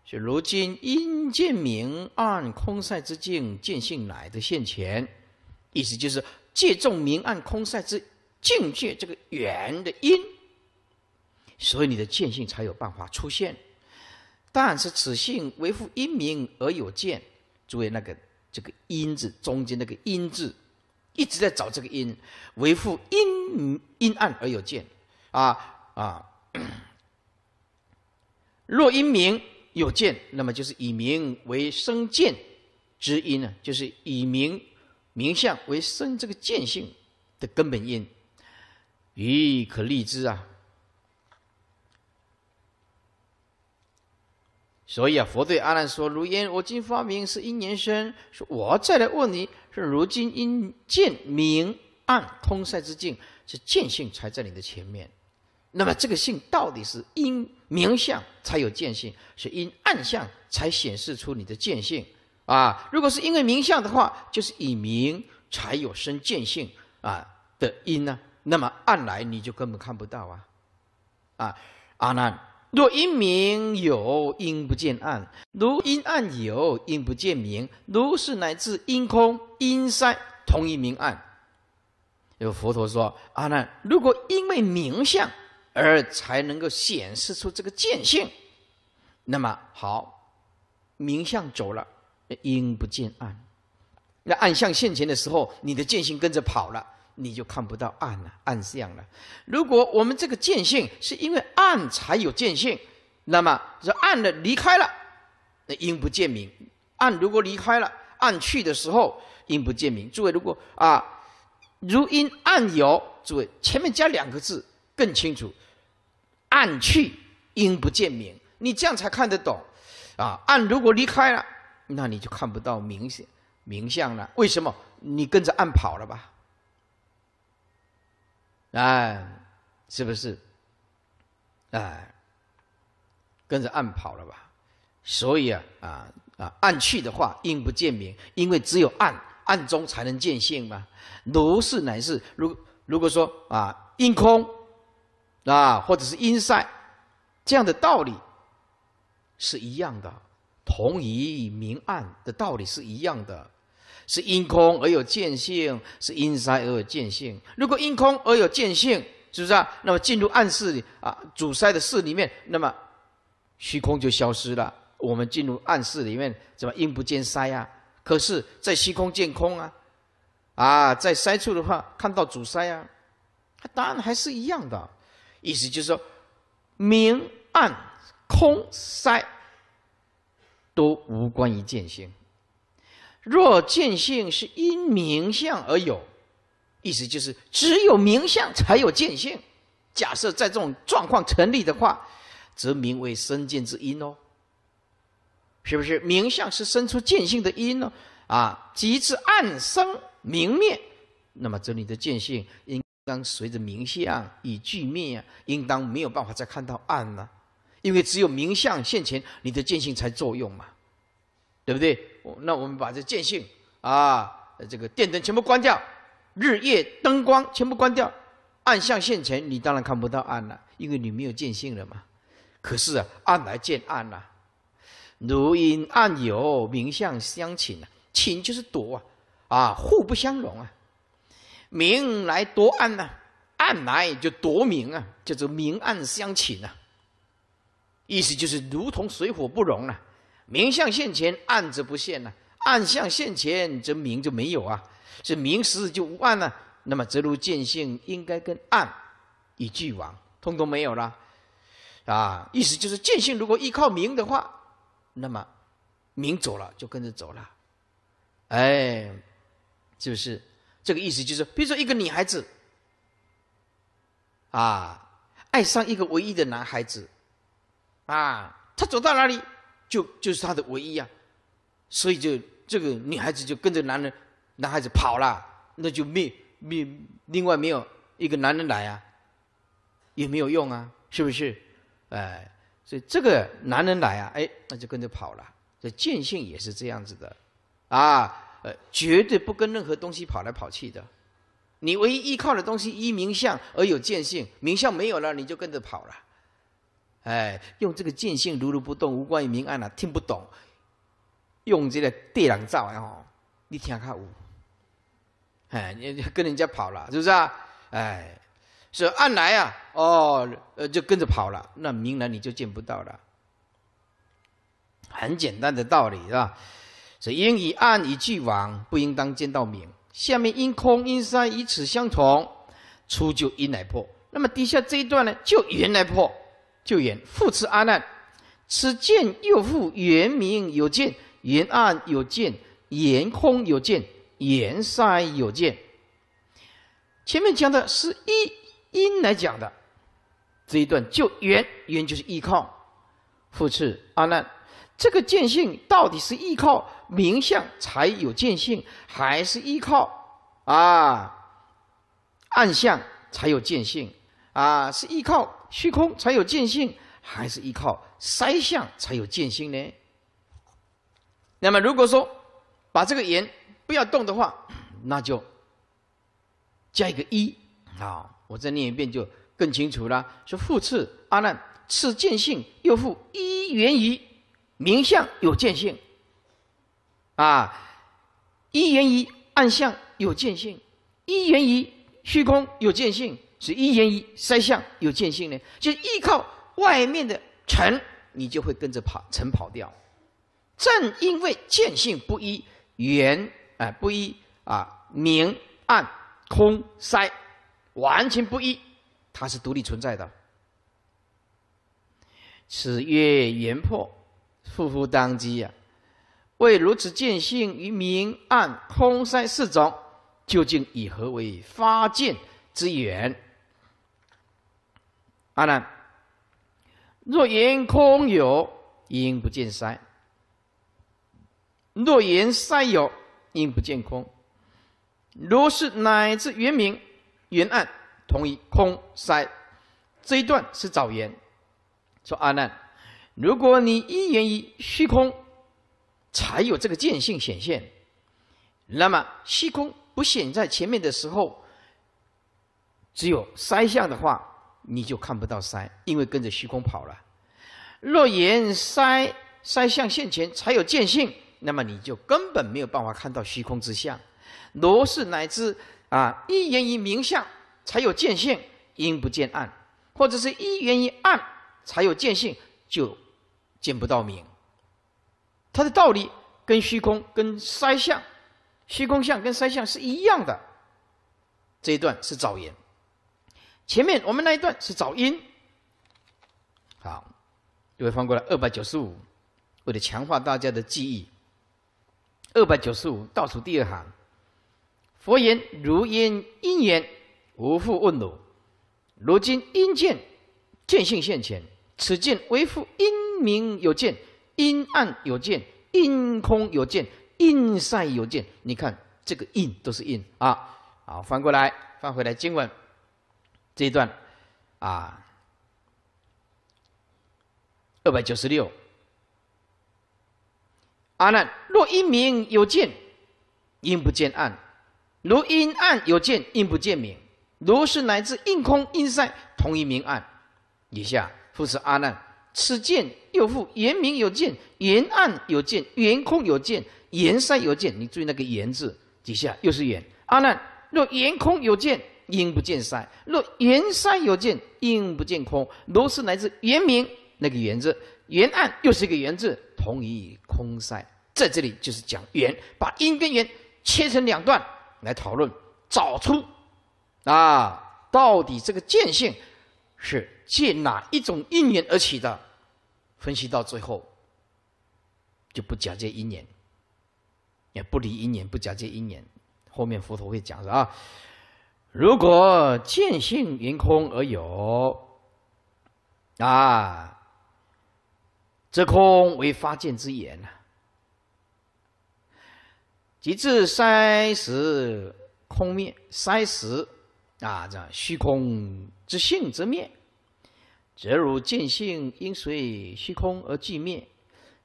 是如今因见明暗空塞之境，见性乃的现前。意思就是借重明暗空塞之境界，这个缘的因，所以你的见性才有办法出现。”但是此性为复因明而有见，注意那个这个因字中间那个因字，一直在找这个因，为复因因暗而有见，啊啊，若因明有见，那么就是以名为生见之因呢，就是以名名相为生这个见性的根本因，咦，可立之啊。所以啊，佛对阿难说：“如烟，我今发明是因缘生。说，我再来问你：是如今因见明暗通塞之境，是见性才在你的前面？那么这个性到底是因明相才有见性，是因暗相才显示出你的见性？啊，如果是因为明相的话，就是以明才有生见性啊的因呢？那么暗来你就根本看不到啊，啊，阿难。”若阴明有阴不见暗，如阴暗有阴不见明，如是乃至阴空阴塞同一明暗。有佛陀说：“阿难，如果因为明相而才能够显示出这个见性，那么好，明相走了，阴不见暗；那暗相现前的时候，你的见性跟着跑了。”你就看不到暗了，暗相了。如果我们这个见性是因为暗才有见性，那么这暗的离开了，那阴不见明。暗如果离开了，暗去的时候阴不见明。诸位如果啊，如因暗有，诸位前面加两个字更清楚，暗去阴不见明。你这样才看得懂啊。暗如果离开了，那你就看不到明显明相了。为什么？你跟着暗跑了吧。哎，是不是？哎，跟着暗跑了吧？所以啊，啊啊，暗去的话，阴不见明，因为只有暗，暗中才能见性嘛。如是乃是，如如果说啊，阴空啊，或者是阴塞，这样的道理是一样的，同一明暗的道理是一样的。是因空而有见性，是因塞而有见性。如果因空而有见性，是不是啊？那么进入暗室里啊，阻塞的室里面，那么虚空就消失了。我们进入暗室里面，怎么因不见塞啊？可是，在虚空见空啊，啊，在塞处的话看到阻塞啊，答案还是一样的。意思就是说，明暗、空塞都无关于见性。若见性是因明相而有，意思就是只有明相才有见性。假设在这种状况成立的话，则名为生见之因哦。是不是明相是生出见性的因哦？啊，即至暗生明灭，那么这里的见性应当随着明相已俱灭啊，应当没有办法再看到暗了，因为只有明相现前，你的见性才作用嘛，对不对？那我们把这见性啊，这个电灯全部关掉，日夜灯光全部关掉，暗相现前，你当然看不到暗了，因为你没有见性了嘛。可是啊，暗来见暗呐，如因暗有明相相请啊，请就是躲啊，啊，互不相容啊，明来夺暗呐，暗来就夺明啊，叫做明暗相请啊。意思就是如同水火不容啊。明相现前，暗则不现了；暗相现前，则明就没有啊。是明时就无暗了。那么，则如见性应该跟暗以俱往，通通没有了。啊，意思就是见性如果依靠明的话，那么明走了就跟着走了。哎，就是这个意思。就是比如说一个女孩子，啊，爱上一个唯一的男孩子，啊，他走到哪里？就就是他的唯一啊，所以就这个女孩子就跟着男人，男孩子跑了，那就没没另外没有一个男人来啊，也没有用啊，是不是？哎，所以这个男人来啊，哎，那就跟着跑了。这见性也是这样子的，啊，呃，绝对不跟任何东西跑来跑去的，你唯一依靠的东西依名相而有见性，名相没有了，你就跟着跑了。哎，用这个见性如如不动，无关于明暗啊，听不懂。用这个地朗照啊，你听看有。哎，你跟人家跑了，是不是啊？哎，是暗来啊，哦，就跟着跑了，那明来你就见不到了。很简单的道理是吧？所以以暗以俱往，不应当见到明。下面因空因山，以此相同，出就因来破。那么底下这一段呢，就缘来破。就援，复次阿难，此见又复原明有见，原暗有见，圆空有见，圆塞有见。前面讲的是一因来讲的，这一段就缘缘就是依靠。复次阿难，这个见性到底是依靠明相才有见性，还是依靠啊暗相才有见性？啊，是依靠。虚空才有见性，还是依靠三相才有见性呢？那么，如果说把这个“言不要动的话，那就加一个“一”啊，我再念一遍就更清楚了。说复次，阿难，次见性又复一源于名相有见性，啊，一源于暗相有见性，一源于虚空有见性。是一言一三相有见性呢，就依靠外面的尘，你就会跟着跑尘跑掉。正因为见性不一，缘啊，不一啊，明暗空塞完全不一，它是独立存在的。此曰缘破，复乎当机呀？为如此见性于明暗空塞四种，究竟以何为发见之缘？阿难，若言空有，因不见塞；若言塞有，因不见空。如是乃至圆明圆暗，同一空塞。这一段是早言，说阿难，如果你一缘于虚空，才有这个见性显现。那么虚空不显在前面的时候，只有塞相的话。你就看不到塞，因为跟着虚空跑了。若言塞塞象现前才有见性，那么你就根本没有办法看到虚空之相。罗氏乃至啊，一言一名相才有见性，因不见暗；或者是一言一暗才有见性，就见不到明。它的道理跟虚空、跟塞象、虚空相跟塞象是一样的。这一段是早言。前面我们那一段是找音，好，又会翻过来二百九十五，为了强化大家的记忆。二百九十五倒数第二行，佛言：如因因缘无复问汝，如今因见见性现前，此见为复因明有见，因暗有见，因空有见，因善有见。你看这个因都是因啊！好，翻过来，翻回来，经文。这一段，啊，二百九十六。阿难，若因明有见，因不见暗；如因暗有见，因不见明；如是乃至因空因塞，同一明暗。以下复是阿难，此见又复言明有见，言暗有见，言空有见，言塞有见。你注意那个言字底下又是言。阿难，若言空有见。因不见塞，若圆塞有见，因不见空。如是乃至圆明那个圆字，圆暗又是一个圆字，同以空塞。在这里就是讲圆，把因跟圆切成两段来讨论，找出啊，到底这个见性是借哪一种因缘而起的？分析到最后，就不讲这因缘，也不离因缘，不讲这因缘，后面佛陀会讲的啊。如果见性云空而有，啊，则空为发见之言呐。即至塞时空灭，塞时，啊，这虚空之性之灭，则如见性因随虚空而寂灭，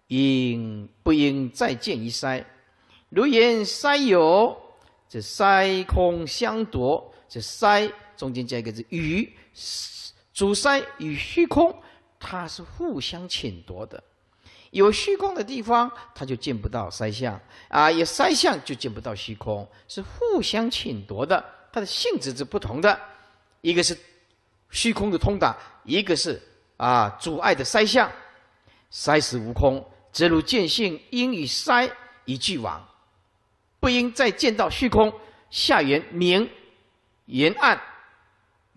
应不应再见一塞？如言塞有，则塞空相夺。这塞中间加一个字“与”，主塞与虚空，它是互相侵夺的。有虚空的地方，它就见不到塞象啊；有塞象就见不到虚空，是互相侵夺的。它的性质是不同的，一个是虚空的通达，一个是啊阻碍的塞象。塞死无空，则如见性应与塞以俱往，不应再见到虚空。下缘明。沿岸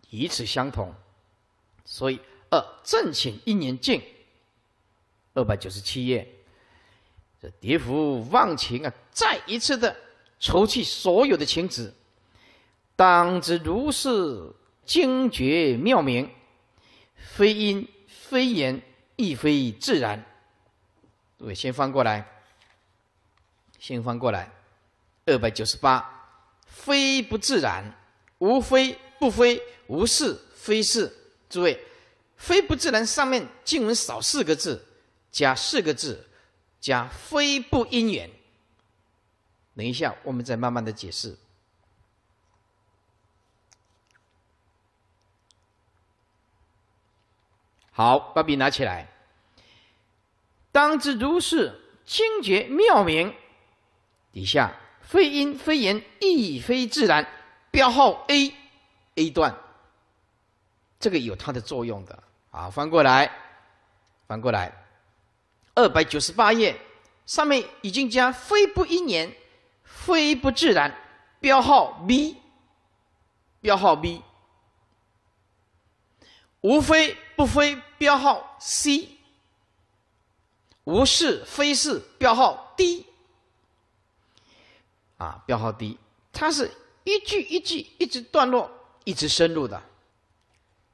与此相同，所以二正寝一年尽。二百九十七页，这蝶福忘情啊，再一次的除去所有的情执，当之如是精绝妙明，非因非言亦非自然。对，先翻过来，先翻过来，二百九十八，非不自然。无非不非无是非是，诸位，非不自然。上面经文少四个字，加四个字，加非不因缘。等一下，我们再慢慢的解释。好，把笔拿起来。当知如是清觉妙明底下，非因非缘亦非自然。标号 A，A 段，这个有它的作用的啊。翻过来，翻过来，二百九十八页上面已经将非不一年，非不自然，标号 B，标号 B，无非不非标号 C，无是非是标号 D，啊，标号 D，它是。一句一句，一直段落，一直深入的。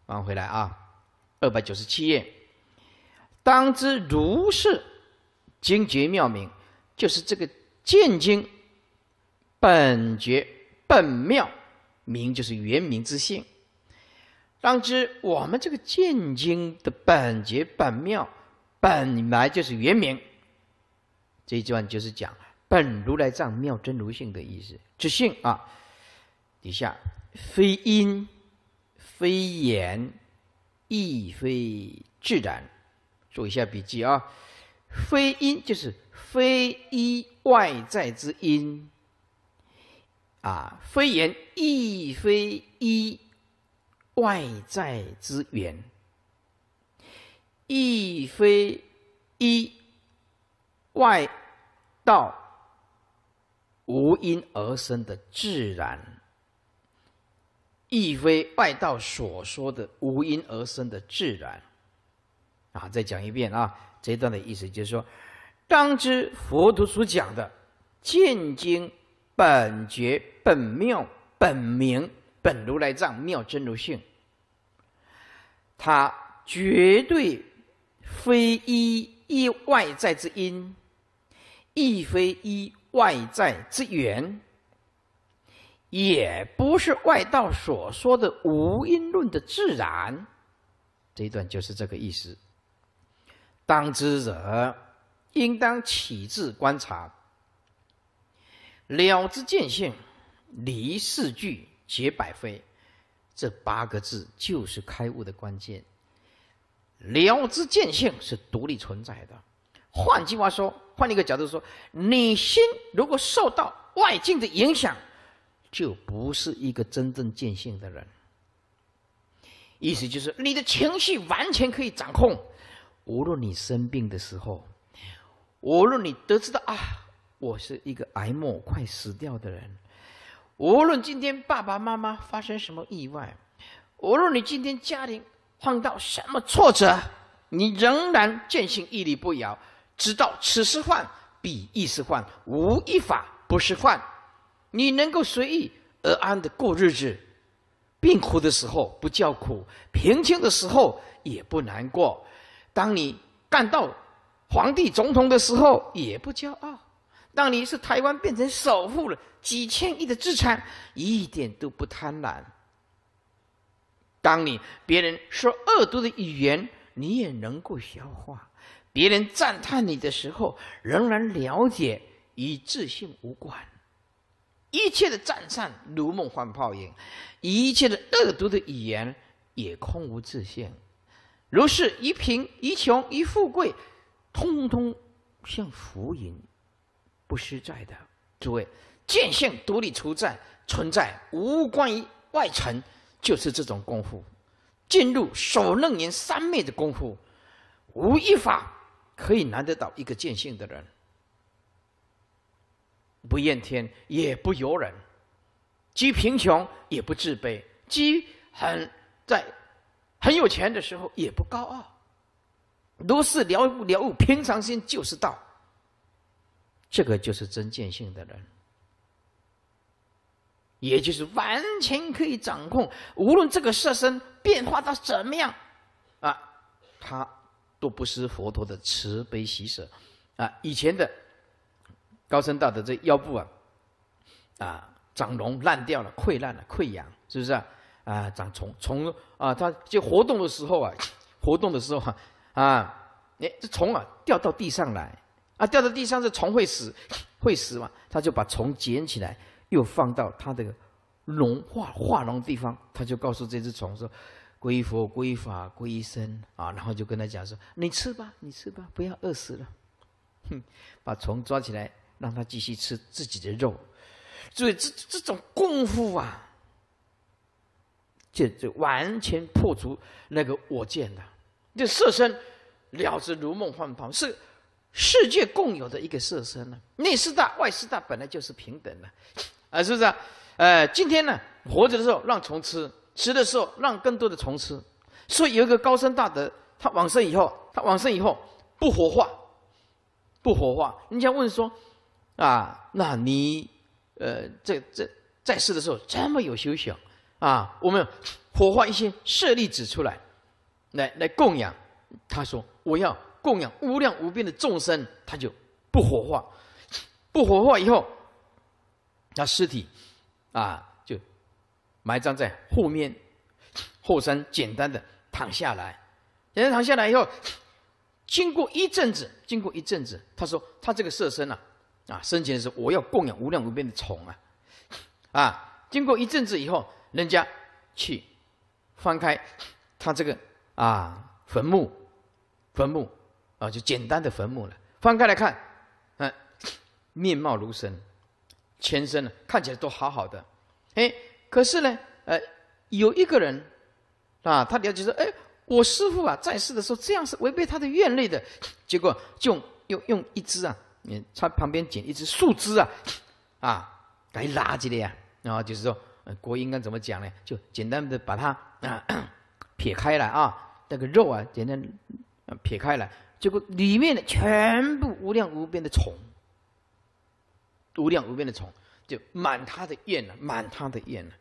翻回来啊，二百九十七页，当知如是精绝妙明，就是这个见经本觉本妙明，就是原明之性。当知我们这个见经的本觉本妙，本来就是原名。这一段就是讲本如来藏妙真如性的意思之性啊。底下非因，非言，亦非自然。做一下笔记啊！非因就是非依外在之因啊，非言亦非依外在之缘，亦非依外道无因而生的自然。亦非外道所说的无因而生的自然，啊，再讲一遍啊，这段的意思就是说，当知佛陀所讲的见经本觉本妙本名本如来藏妙真如性，它绝对非一一外在之因，亦非一外在之缘。也不是外道所说的无因论的自然，这一段就是这个意思。当知者应当起智观察，了知见性离世句解百非，这八个字就是开悟的关键。了知见性是独立存在的，换句话说，换一个角度说，你心如果受到外境的影响。就不是一个真正见性的人。意思就是，你的情绪完全可以掌控。无论你生病的时候，无论你得知到啊，我是一个癌末快死掉的人，无论今天爸爸妈妈发生什么意外，无论你今天家庭碰到什么挫折，你仍然践行屹立不摇，直到此时患，彼亦是患，无一法不是患。你能够随遇而安的过日子，病苦的时候不叫苦，贫穷的时候也不难过。当你干到皇帝、总统的时候也不骄傲；当你是台湾变成首富了几千亿的资产，一点都不贪婪。当你别人说恶毒的语言，你也能够消化；别人赞叹你的时候，仍然了解与自信无关。一切的赞善如梦幻泡影，一切的恶毒的语言也空无自性。如是一贫一穷一富贵，通通像浮云，不实在的。诸位，见性独立存在，存在无关于外尘，就是这种功夫。进入首楞严三昧的功夫，无一法可以难得到一个见性的人。不怨天，也不尤人；积贫穷，也不自卑；积很在，很有钱的时候，也不高傲。如是了悟，了悟平常心，就是道。这个就是真见性的人，也就是完全可以掌控，无论这个色身变化到怎么样，啊，他都不失佛陀的慈悲喜舍，啊，以前的。高僧道的这腰部啊，啊长脓烂掉了，溃烂了，溃疡，是不是啊？啊，长虫虫啊，他就活动的时候啊，活动的时候啊，啊，你这虫啊掉到地上来啊，掉到地上这虫会死，会死嘛？他就把虫捡起来，又放到他的脓化化脓地方，他就告诉这只虫说：“归佛归法归僧啊！”然后就跟他讲说：“你吃吧，你吃吧，不要饿死了。”哼，把虫抓起来。让他继续吃自己的肉，所以这这种功夫啊，就就完全破除那个我见的，就色身了之如梦幻泡，是世界共有的一个色身呢。内四大外四大本来就是平等的，啊，是不是啊？呃，今天呢，活着的时候让虫吃，吃的时候让更多的虫吃，所以有一个高深大德，他往生以后，他往生以后不活化，不活化。人家问说。啊，那你，呃，这这在世的时候这么有修行，啊，我们火化一些舍利子出来，来来供养。他说我要供养无量无边的众生，他就不火化，不火化以后，那尸体，啊，就埋葬在后面后山，简单的躺下来，简单躺下来以后，经过一阵子，经过一阵子，他说他这个舍身呐。啊，生前是我要供养无量无边的宠啊，啊，经过一阵子以后，人家去翻开他这个啊坟墓，坟墓啊就简单的坟墓了，翻开来看，嗯，面貌如生，全身呢看起来都好好的，哎，可是呢，呃，有一个人啊，他了解说，哎，我师父啊在世的时候这样是违背他的愿力的，结果就用用一只啊。你他旁边捡一只树枝啊，啊，来垃圾的呀，然后就是说，国英该怎么讲呢？就简单的把它啊 撇开来啊，那个肉啊简单撇开来，结果里面的全部无量无边的虫，无量无边的虫，就满他的宴了，满他的宴了，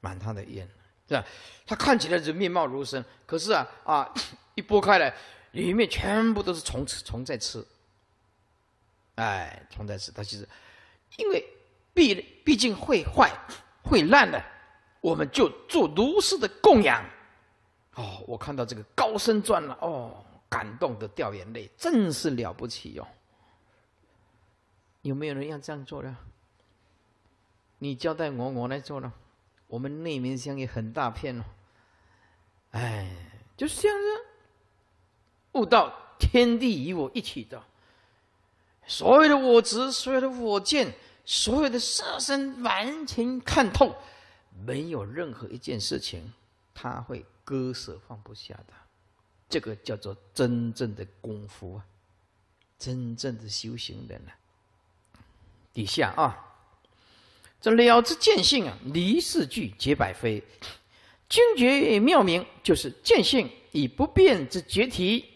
满他的宴了，是吧？他看起来是面貌如生，可是啊啊，一剥开来，里面全部都是虫吃虫在吃。哎，存在此，他其实，因为毕毕竟会坏，会烂的，我们就做如是的供养。哦，我看到这个高僧传了，哦，感动的掉眼泪，真是了不起哟。有没有人要这样做呢？你交代我，我来做了。我们内明乡也很大片哦。哎，就是这样子，悟道，天地与我一起的。所有的我执，所有的我见，所有的色身，完全看透，没有任何一件事情，他会割舍放不下的，这个叫做真正的功夫啊！真正的修行人啊，底下啊，这了知见性啊，离世句，皆百非，精觉妙明，就是见性以不变之觉体，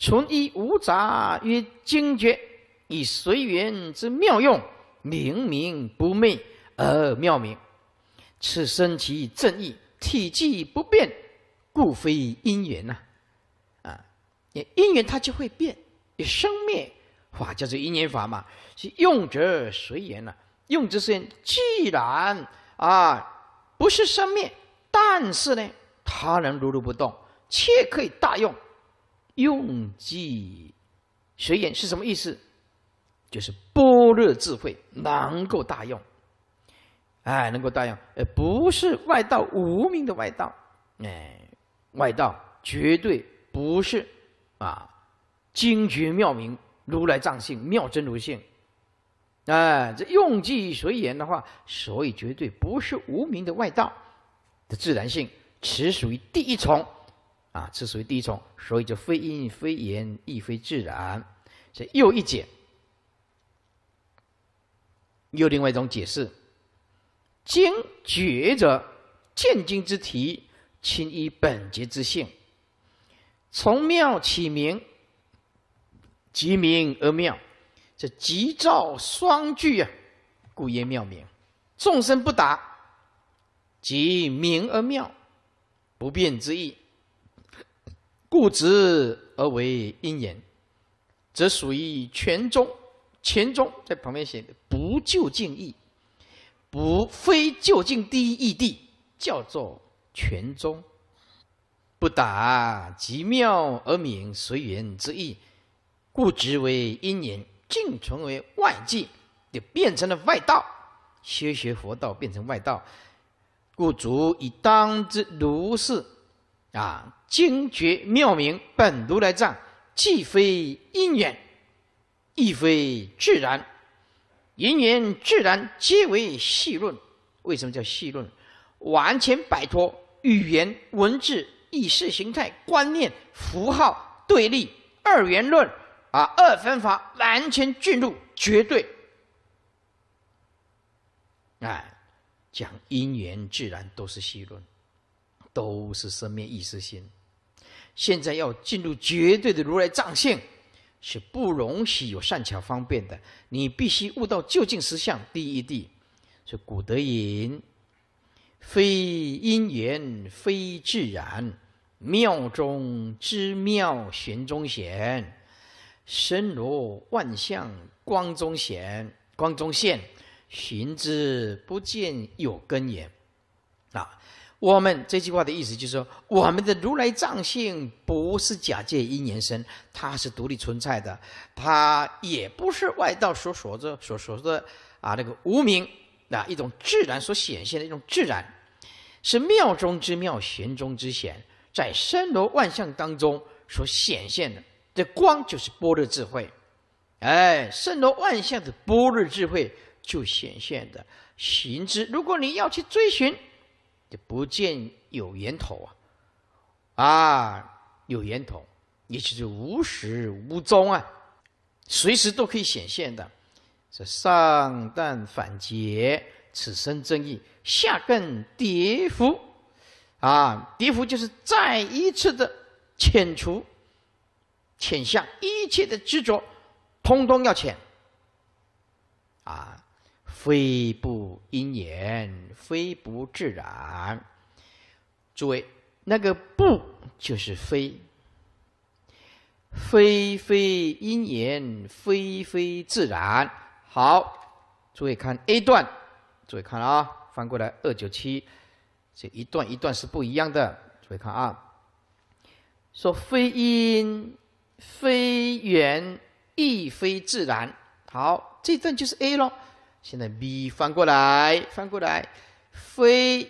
存一无杂曰精觉。以随缘之妙用，明明不昧而妙明，此生其正义，体寂不变，故非因缘呐。啊，因缘它就会变，一生灭法叫做因缘法嘛。是用者随缘呐，用随缘。既然啊不是生灭，但是呢，它能如如不动，却可以大用。用即随缘是什么意思？就是般若智慧能够大用，哎，能够大用，呃，不是外道无名的外道，哎，外道绝对不是啊，精绝妙明，如来藏性，妙真如性，哎，这用计随缘的话，所以绝对不是无名的外道的自然性，此属于第一重啊，此属于第一重，所以就非因非缘亦非自然，这又一解。又另外一种解释：经觉者见经之体，亲依本觉之性，从妙起名，即名而妙，这吉兆双句啊，故曰妙名。众生不达，即名而妙，不变之意，故执而为因言，则属于全中。全宗在旁边写的不就近义，不非就近第一义地，叫做全宗。不达极妙而明随缘之意，故执为因缘，净成为外界，就变成了外道。修学佛道变成外道，故足以当之如是。啊，精绝妙明本如来藏，既非因缘。亦非自然，因缘自然皆为细论。为什么叫细论？完全摆脱语言文字、意识形态、观念、符号对立、二元论啊、二分法，完全进入绝对。哎，讲因缘自然都是细论，都是生命意识心。现在要进入绝对的如来藏性。是不容许有善巧方便的，你必须悟到究竟实相第一谛。是古德云：“非因缘，非自然，妙中之妙，玄中玄，身罗万象，光中显，光中现，寻之不见有根源。”啊！我们这句话的意思就是说，我们的如来藏性不是假借因缘生，它是独立存在的，它也不是外道所所的所所说的啊那个无名啊一种自然所显现的一种自然，是妙中之妙，玄中之玄，在森罗万象当中所显现的。这光就是般若智慧，哎，圣罗万象的般若智慧就显现的行之。如果你要去追寻。就不见有源头啊，啊，有源头，也就是无始无终啊，随时都可以显现的。这上但反结此生正义，下更跌伏啊，跌伏就是再一次的遣除、遣下一切的执着，通通要遣啊。非不因缘，非不自然。诸位，那个“不”就是“非”，非非因缘，非非自然。好，注意看 A 段，注意看了啊，翻过来二九七，这一段一段是不一样的。注意看啊，说非因，非缘，亦非自然。好，这段就是 A 喽。现在 B 翻过来，翻过来，非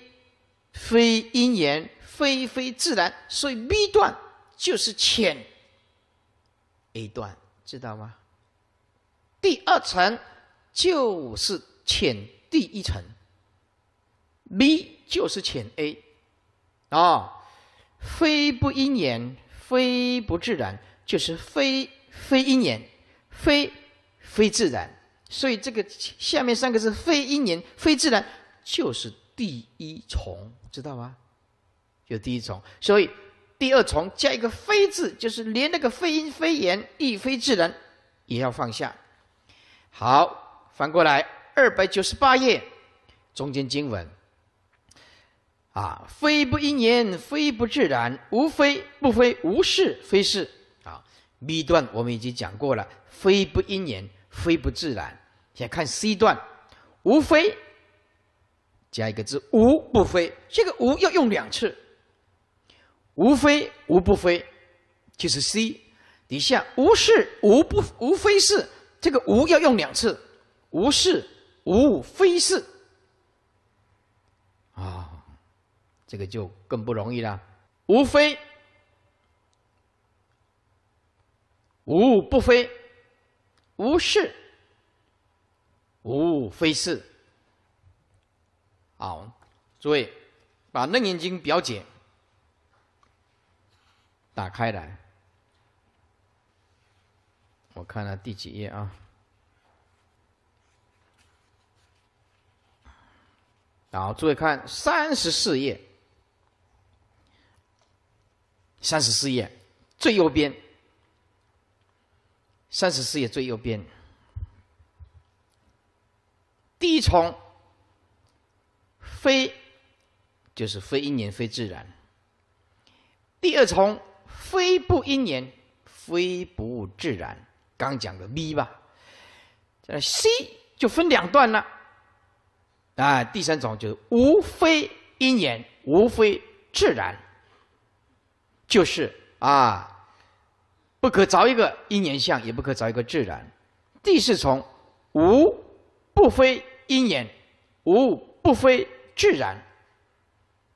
非因缘，非非自然，所以 B 段就是浅 A 段，知道吗？第二层就是浅第一层，B 就是浅 A，啊，非不因缘，非不自然，就是非非因缘，非非自然。所以这个下面三个是非因缘、非自然，就是第一重，知道吗？有第一重，所以第二重加一个“非”字，就是连那个非因、非缘、亦非自然也要放下。好，翻过来二百九十八页中间经文啊，非不因缘，非不自然，无非不非，无是非是。啊，B 段我们已经讲过了，非不因缘，非不自然。先看 C 段，无非加一个字，无不非，这个无要用两次，无非无不非就是 C。底下无是无不无非是这个无要用两次，无是无非是啊，这个就更不容易了。无非无不非无是。无非是，好，诸位把楞严经表解打开来，我看了第几页啊？好，诸位看三十四页，三十四页最右边，三十四页最右边。第一重，非就是非因缘，非自然。第二重，非不因缘，非不自然。刚讲个 V 吧，呃 C 就分两段了。啊，第三种就是无非因缘，无非自然，就是啊，不可找一个因缘相，也不可找一个自然。第四重，无，不非。因缘无不非自然，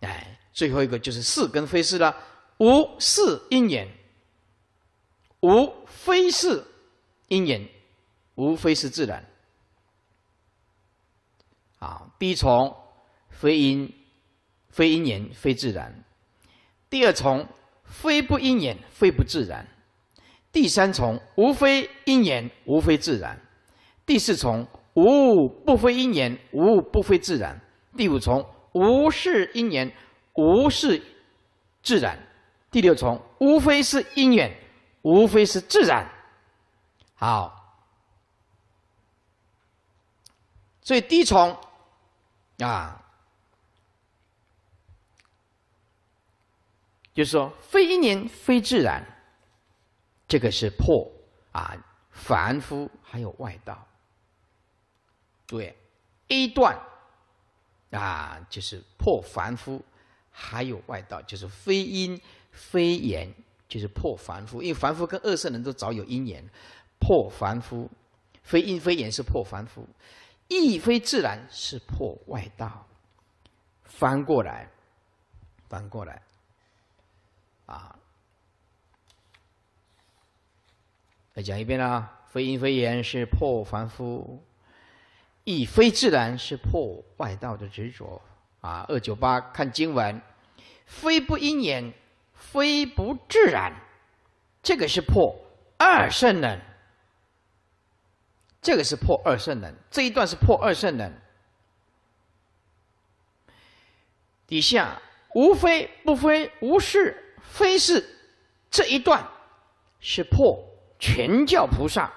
哎，最后一个就是是跟非是了。无是因缘，无非是因缘，无非是自然。啊，第一重非因非因缘非自然，第二重非不因缘非不自然，第三重无非因缘无非自然，第四重。无不非因缘，无不非自然。第五重，无是因缘，无是自然。第六重，无非是因缘，无非是自然。好，最低重啊，就是说，非因缘，非自然，这个是破啊，凡夫还有外道。对，A 段啊，就是破凡夫，还有外道，就是非因非缘，就是破凡夫。因为凡夫跟二圣人都早有因缘，破凡夫，非因非缘是破凡夫，亦非自然是破外道。翻过来，翻过来，啊，再讲一遍啦，非因非缘是破凡夫。亦非自然是破外道的执着啊！二九八看经文，非不因缘，非不自然，这个是破二圣人。这个是破二圣人，这一段是破二圣人。底下无非不非无是非是，这一段是破全教菩萨。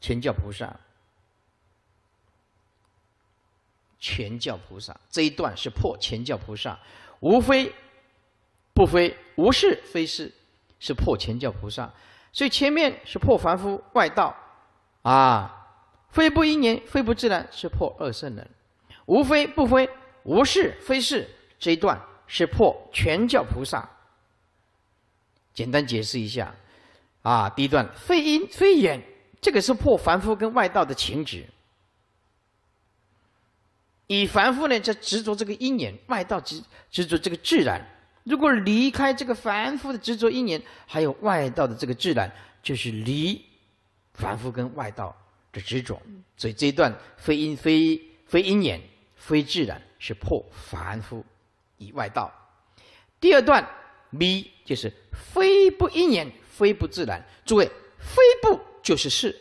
全教菩萨，全教菩萨这一段是破全教菩萨，无非不非无是非是是破全教菩萨，所以前面是破凡夫外道，啊，非不因缘，非不自然，是破二圣人，无非不非无是非是这一段是破全教菩萨，简单解释一下，啊，第一段非因非缘。这个是破凡夫跟外道的情执，以凡夫呢，就执着这个因缘；外道执执着这个自然。如果离开这个凡夫的执着因缘，还有外道的这个自然，就是离凡夫跟外道的执着。所以这一段非因非非因缘，非自然，是破凡夫以外道。第二段“迷”就是非不因缘，非不自然。诸位，非不。就是是，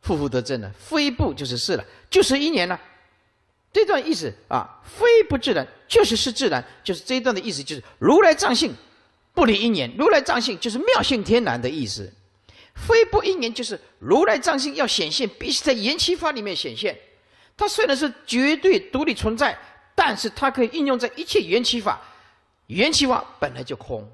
复复得正的，非不就是是了，就是一年了。这段意思啊，非不自然就是是自然，就是这一段的意思就是如来藏性不离一年。如来藏性就是妙性天然的意思，非不一年就是如来藏性要显现，必须在缘起法里面显现。它虽然是绝对独立存在，但是它可以应用在一切缘起法。缘起法本来就空，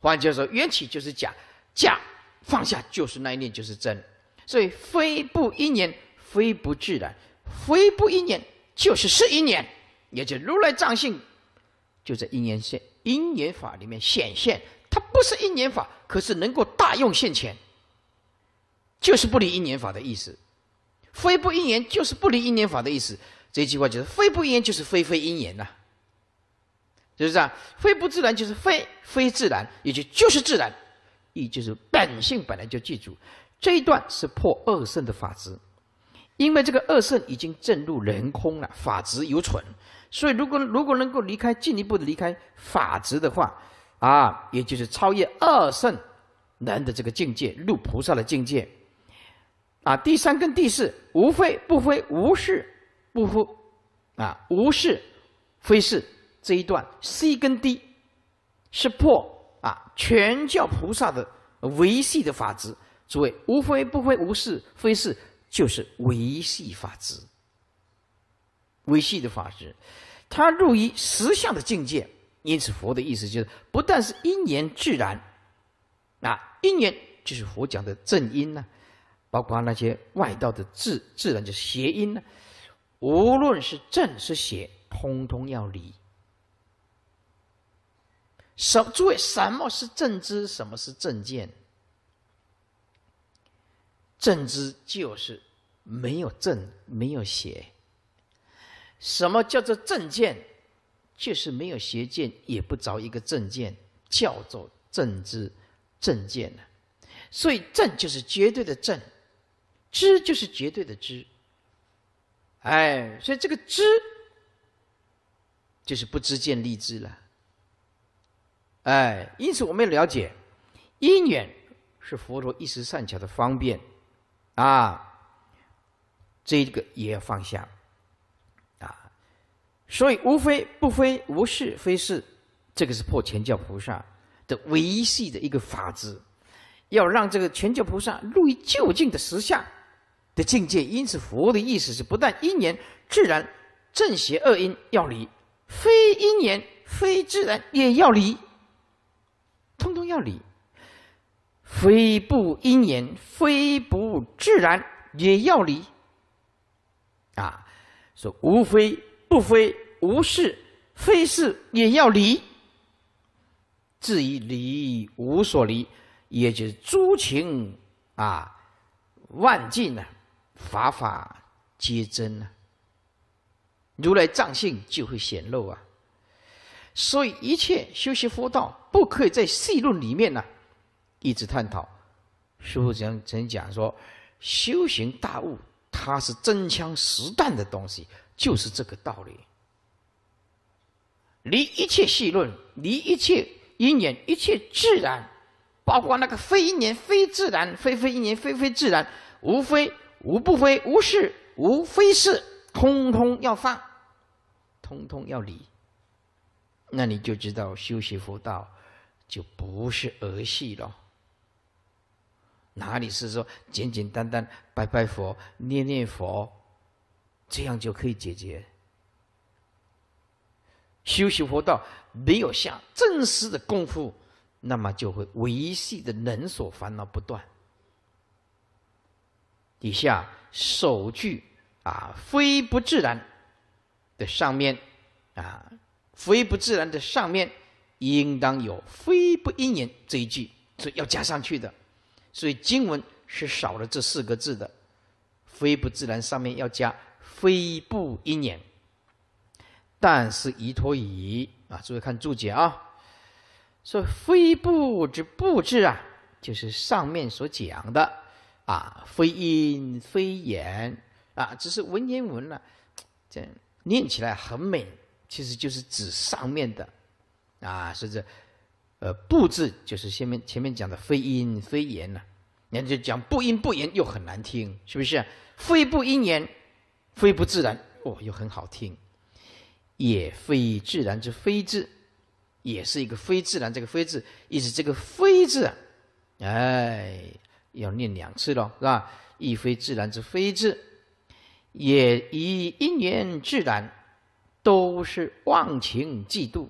换句话说，缘起就是假。假放下就是那一念，就是真。所以非不因缘，非不自然，非不因缘就是是因缘，也就如来藏性就在因缘现因缘法里面显现。它不是因缘法，可是能够大用现前，就是不离因缘法的意思。非不因缘就是不离因缘法的意思。这句话就是非不因缘就是非非因缘呐，就是这样。非不自然就是非非自然，也就就是自然。意就是本性本来就记住，这一段是破二圣的法执，因为这个二圣已经证入人空了，法执有存，所以如果如果能够离开进一步的离开法执的话，啊，也就是超越二圣人的这个境界，入菩萨的境界，啊，第三跟第四无非不非无是不乎，啊无是非是这一段 C 跟 D 是破。啊，全教菩萨的维系的法执，诸位无非不非无是非是，就是维系法执，维系的法执，它入于实相的境界。因此，佛的意思就是，不但是因缘自然，那因缘就是佛讲的正因呢，包括那些外道的自自然就是邪因呢，无论是正是邪，通通要离。什诸位，什么是正知？什么是正见？正知就是没有正，没有邪。什么叫做正见？就是没有邪见，也不着一个正见，叫做正知正见呢？所以正就是绝对的正，知就是绝对的知。哎，所以这个知就是不知见立知了。哎，因此我们要了解，因缘是佛陀一时善巧的方便，啊，这个也要放下，啊，所以无非不非无是非是，这个是破前教菩萨的唯一系的一个法子，要让这个全教菩萨入于究竟的实相的境界。因此，佛的意思是，不但因缘自然正邪恶因要离，非因缘非自然也要离。要离，非不因缘，非不自然，也要离。啊，说无非不非，无是非是，也要离。至于离无所离，也就是诸情啊，万境啊，法法皆真啊。如来藏性就会显露啊。所以一切修习佛道。不可以在细论里面呢，一直探讨。师父曾曾讲说，修行大悟，它是真枪实弹的东西，就是这个道理。离一切细论，离一切因缘，一切自然，包括那个非因缘、非自然、非非因缘、非非自然，无非、无不非、无是、无非是，通通要放，通通要离。那你就知道，修习佛道。就不是儿戏了，哪里是说简简单单拜拜佛、念念佛，这样就可以解决？修习佛道没有下正式的功夫，那么就会维系的人所烦恼不断。底下首句啊，非不自然的上面啊，非不自然的上面。应当有“非不因言”这一句，所以要加上去的。所以经文是少了这四个字的，“非不自然”上面要加“非不因言”。但是于托语啊，注意看注解啊，说“非不之不字啊，就是上面所讲的啊，“非因非言”啊，只是文言文了，这念起来很美，其实就是指上面的。啊，甚至，呃，不字就是前面前面讲的非因非言呐，家就讲不因不言又很难听，是不是？非不因言，非不自然，哦，又很好听。也非自然之非字，也是一个非自然。这个非字，意思这个非字，哎，要念两次喽，是吧？亦非自然之非字，也以因缘自然，都是忘情嫉妒。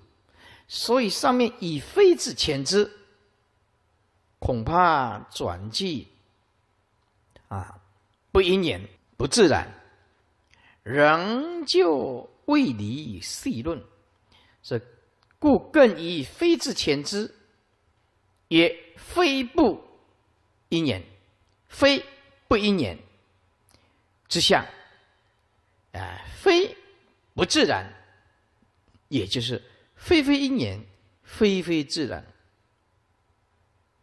所以上面以非之遣之，恐怕转机啊不因缘不自然，仍旧未离细论，是故更以非之遣之，也非不因缘，非不因缘之相，啊，非不自然，也就是。非非因缘，非非自然。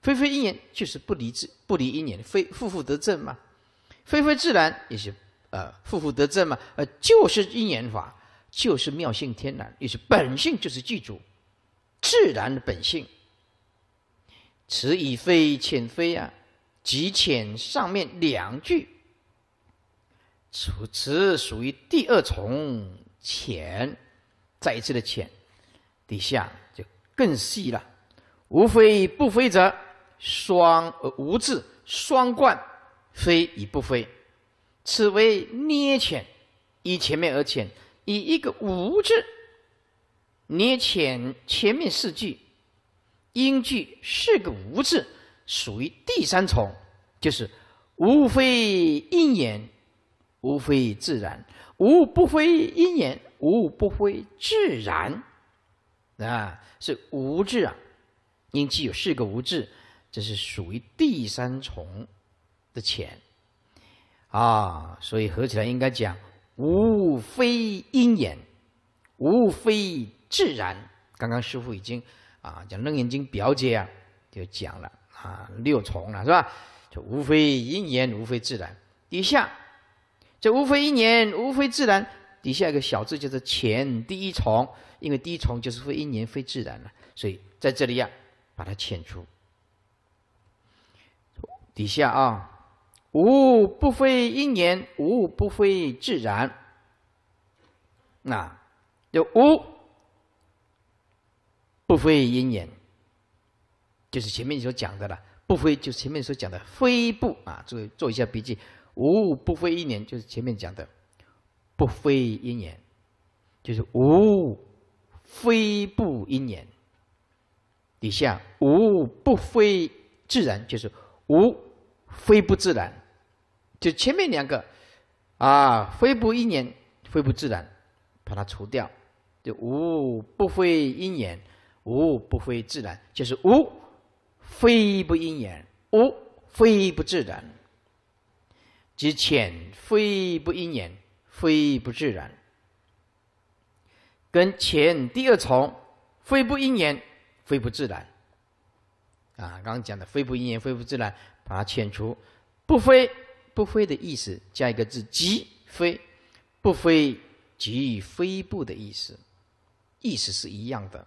非非因缘就是不离自，不离因缘，非复复得正嘛。非非自然也是，呃，复复得正嘛。呃，就是因缘法，就是妙性天然，也是本性就是具足自然的本性。此以非浅非啊，即浅上面两句，此此属于第二重浅，再一次的浅。底下就更细了，无非不非者，双呃无字双冠非以不非，此为捏浅，以前面而浅，以一个无字捏浅前面四句，因句四个无字属于第三重，就是无非因缘，无非自然，无不非因缘，无不非自然。啊，是无智啊，因其有四个无智，这是属于第三重的浅啊，所以合起来应该讲无非因缘，无非自然。刚刚师傅已经啊讲楞严经表解啊，就讲了啊六重了是吧？就无非因缘，无非自然。底下这无非因缘，无非自然。底下一个小字叫做“潜第一重，因为第一重就是非因缘、非自然了，所以在这里呀，把它浅出。底下啊，无不非因缘，无不非自然。那，就无，不非因缘。就是前面所讲的了，不非就是前面所讲的非不啊，做做一下笔记，无不非因缘，就是前面讲的。不非因缘，就是无非不因缘。底下无不非自然，就是无非不自然。就前面两个，啊，非不因缘，非不自然，把它除掉。就无不非因缘，无不非自然，就是无非不因缘，无非不自然，即浅非不因缘。非不自然，跟前第二重非不因缘，非不自然。啊，刚刚讲的非不因缘，非不自然，把它遣出，不非不非的意思，加一个字即非，不非即非不的意思，意思是一样的。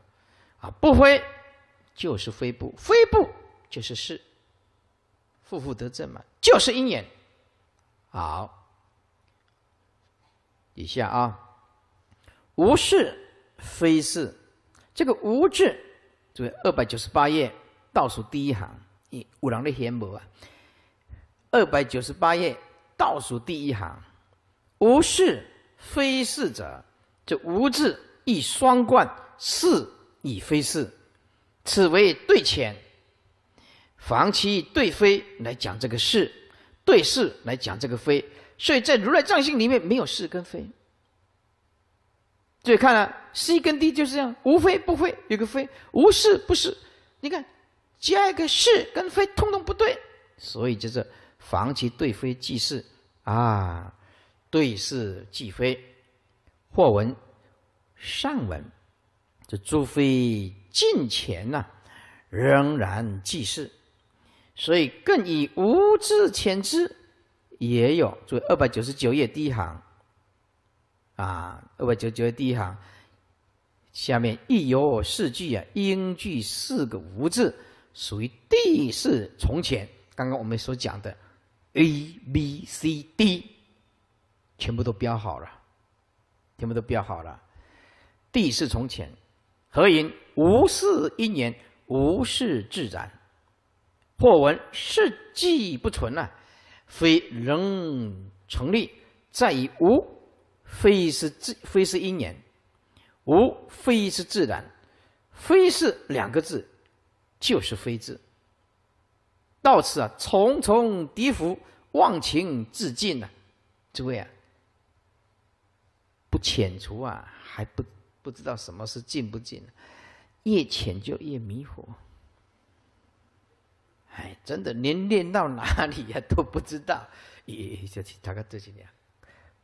啊，不非就是非不，非不就是是，负负得正嘛，就是因缘。好。以下啊，无是非是，这个无字，这意二百九十八页倒数第一行，以五郎的贤谋啊。二百九十八页倒数第一行，无是非是者，这无字以双冠，是以非是，此为对浅，防其对非来讲这个是，对是来讲这个非。所以在如来藏心里面没有是跟非，注意看了，C 跟 D 就是这样，无非不非有个非，无是不是。你看加一个是跟非，通通不对。所以就是防其对非即是啊，对是即非。或闻善闻，这诸非近前呢，仍然即是。所以更以无知遣之。也有，注意二百九十九页第一行，啊，二百九十九页第一行，下面亦有四句啊，英句四个无字，属于第四从前，刚刚我们所讲的，A、B、C、D，全部都标好了，全部都标好了，第四从前，何云无事一年，无事自然，或闻世迹不存啊。非仍成立，在于无，非是自非是因缘，无非是自然，非是两个字，就是非字。到此啊，重重叠伏，忘情自尽啊！诸位啊，不遣除啊，还不不知道什么是尽不尽，越遣就越迷惑。哎，真的，连练到哪里呀都不知道，咦，这是大概这几年，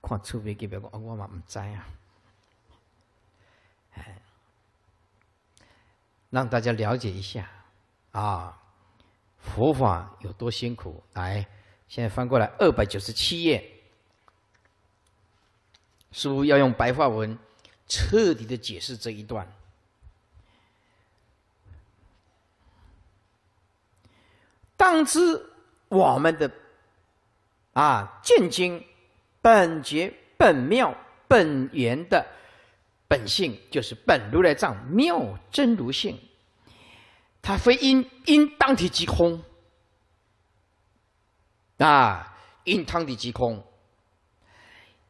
看出别级别，我我嘛不知啊。哎，让大家了解一下啊，佛法有多辛苦。来，现在翻过来二百九十七页，书要用白话文彻底的解释这一段。当知我们的啊，见经本觉本妙本源的本性，就是本如来藏妙真如性。它非因因当体即空啊，因当体即空，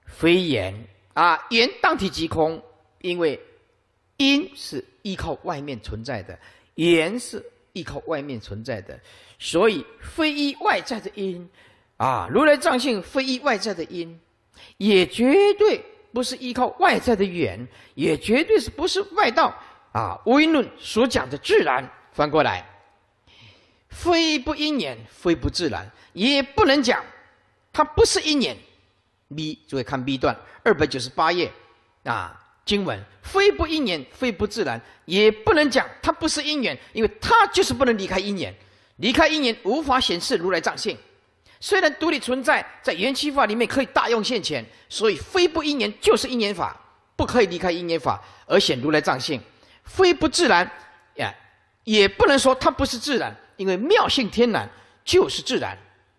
非言啊，言当体即空，因为因是依靠外面存在的，言是。依靠外面存在的，所以非依外在的因，啊，如来藏性非依外在的因，也绝对不是依靠外在的缘，也绝对是不是外道啊，唯论所讲的自然，反过来，非不因缘，非不自然，也不能讲它不是因缘。B，诸位看 B 段二百九十八页啊。经文非不因缘，非不自然，也不能讲它不是因缘，因为它就是不能离开因缘，离开因缘无法显示如来藏性。虽然独立存在，在缘起法里面可以大用现前，所以非不因缘就是因缘法，不可以离开因缘法而显如来藏性。非不自然，呀，也不能说它不是自然，因为妙性天然就是自然，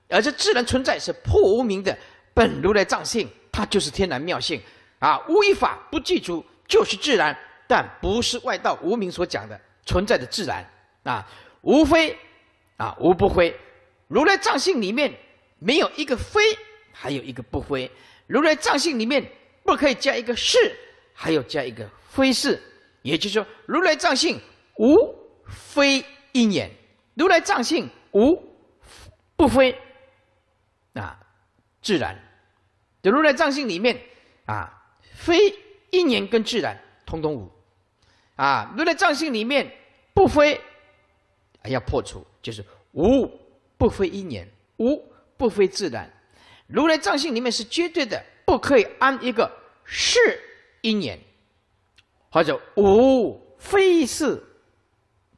而这自然存在是破无明的本如来藏性，它就是天然妙性。啊，无一法不具足，就是自然，但不是外道无明所讲的存在的自然。啊，无非，啊，无不非。如来藏性里面没有一个非，还有一个不非。如来藏性里面不可以加一个是，还有加一个非是。也就是说，如来藏性无非一念，如来藏性无不非。啊，自然。就如来藏性里面，啊。非一年跟自然，通通无。啊，如来藏性里面不非，要破除，就是无不非一年，无不非自然。如来藏性里面是绝对的，不可以安一个是一年，或者无非是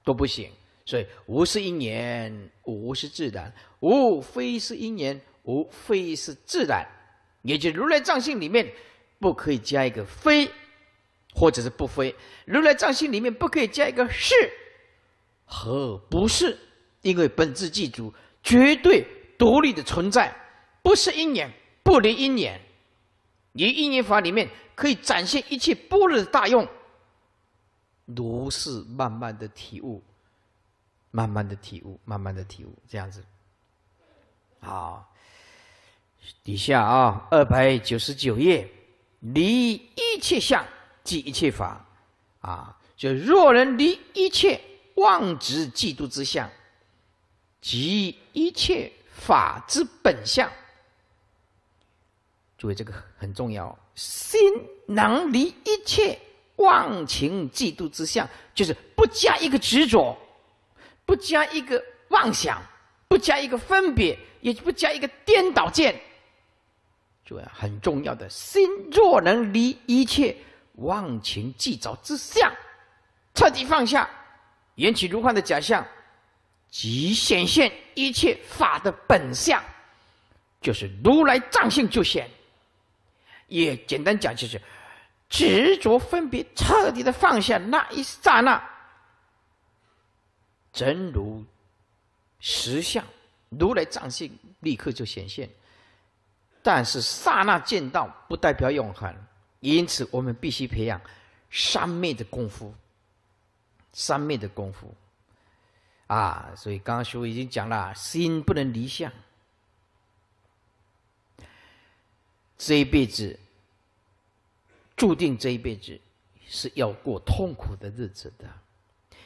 都不行。所以无是一年，无是自然，无非是一年，无非是自然，也就如来藏性里面。不可以加一个非，或者是不非。如来藏心里面不可以加一个是和不是，因为本质具足，绝对独立的存在，不是因缘，不离因缘。离因缘法里面可以展现一切波若的大用。如是慢慢的体悟，慢慢的体悟，慢慢的体悟，这样子。好，底下啊，二百九十九页。离一切相即一切法，啊，就若能离一切妄执嫉妒之相，即一切法之本相。注意这个很重要，心能离一切妄情嫉妒之相，就是不加一个执着，不加一个妄想，不加一个分别，也就不加一个颠倒见。对，要，很重要的心若能离一切忘情执着之相，彻底放下缘起如幻的假象，即显现一切法的本相，就是如来藏性就显。也简单讲就是，执着分别彻底的放下那一刹那，真如实相，如来藏性立刻就显现。但是刹那见到不代表永恒，因此我们必须培养三昧的功夫。三昧的功夫，啊，所以刚叔已经讲了，心不能离相，这一辈子注定这一辈子是要过痛苦的日子的，